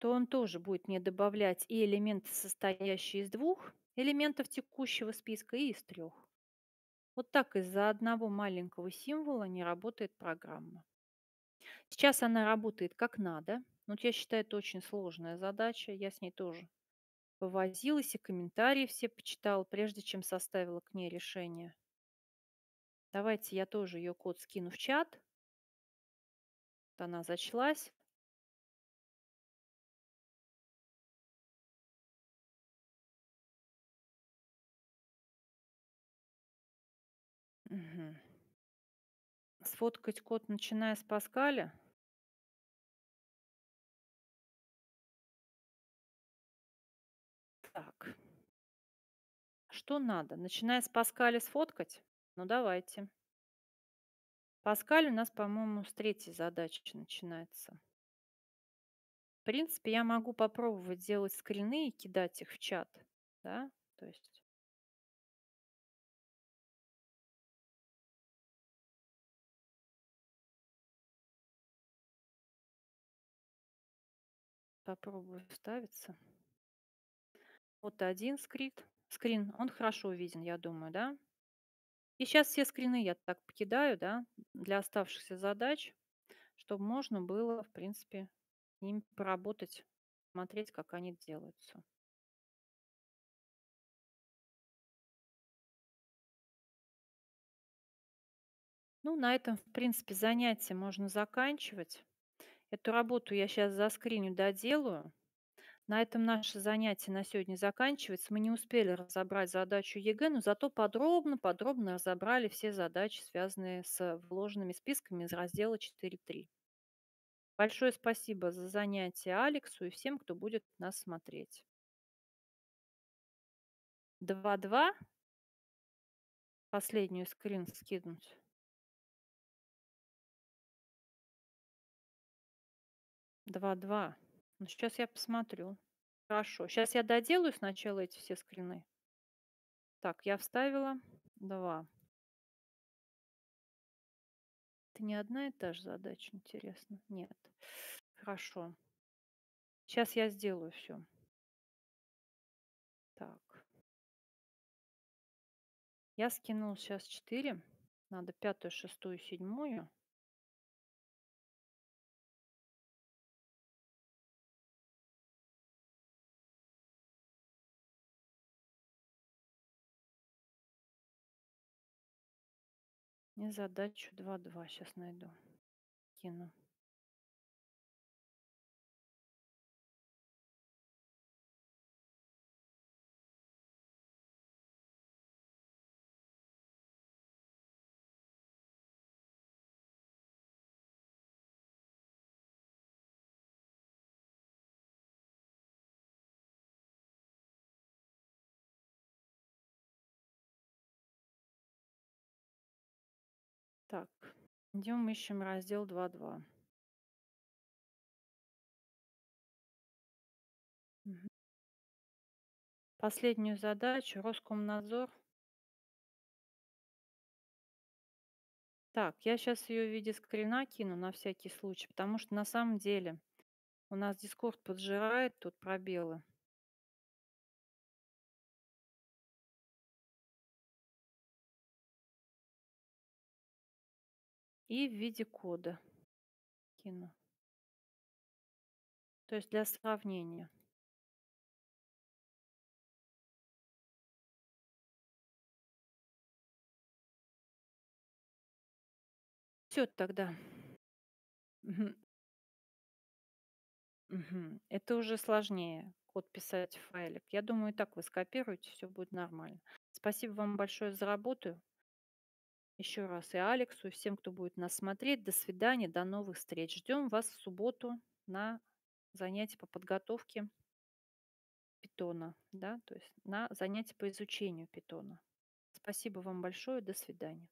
то он тоже будет мне добавлять и элементы, состоящие из двух, элементов текущего списка и из трех. Вот так из-за одного маленького символа не работает программа. Сейчас она работает как надо, но я считаю, это очень сложная задача, я с ней тоже повозилась и комментарии все почитала, прежде чем составила к ней решение. Давайте я тоже ее код скину в чат. Вот она зачлась. Мгм. Сфоткать код, начиная с Паскаля? Так. Что надо? Начиная с Паскаля сфоткать? Ну, давайте. Паскаль у нас, по-моему, с третьей задачи начинается. В принципе, я могу попробовать делать скрины и кидать их в чат, да, то есть попробую вставиться. Вот один скрипт, скрин, он хорошо виден, я думаю, да? И сейчас все скрины я так покидаю, да, для оставшихся задач, чтобы можно было, в принципе, им поработать, смотреть, как они делаются. Ну, на этом, в принципе, занятие можно заканчивать. Эту работу я сейчас заскриню, доделаю. На этом наше занятие на сегодня заканчивается. Мы не успели разобрать задачу ЕГЭ, но зато подробно-подробно разобрали все задачи, связанные с вложенными списками из раздела 4.3. Большое спасибо за занятие Алексу и всем, кто будет нас смотреть. 2.2. Последнюю скрин скинуть. 2-2. Ну, сейчас я посмотрю. Хорошо. Сейчас я доделаю сначала эти все скрины. Так, я вставила 2. Это не одна и та же задача, интересно. Нет. Хорошо. Сейчас я сделаю все. Так. Я скинул сейчас 4. Надо пятую, шестую, седьмую. И задачу 2.2 сейчас найду. Кину. Так, идем ищем раздел 2.2. Мгм. Последнюю задачу Роскомнадзор. Так, я сейчас ее в виде скрина кину на всякий случай, потому что на самом деле у нас Дискорд поджирает тут пробелы. и в виде кода кину. То есть для сравнения. Все тогда. Это уже сложнее код писать в файлик. Я думаю, и так вы скопируете, все будет нормально. Спасибо вам большое за работу. Еще раз и Алексу, и всем, кто будет нас смотреть. До свидания, до новых встреч. Ждем вас в субботу на занятия по подготовке питона, да, то есть на занятия по изучению питона. Спасибо вам большое, до свидания.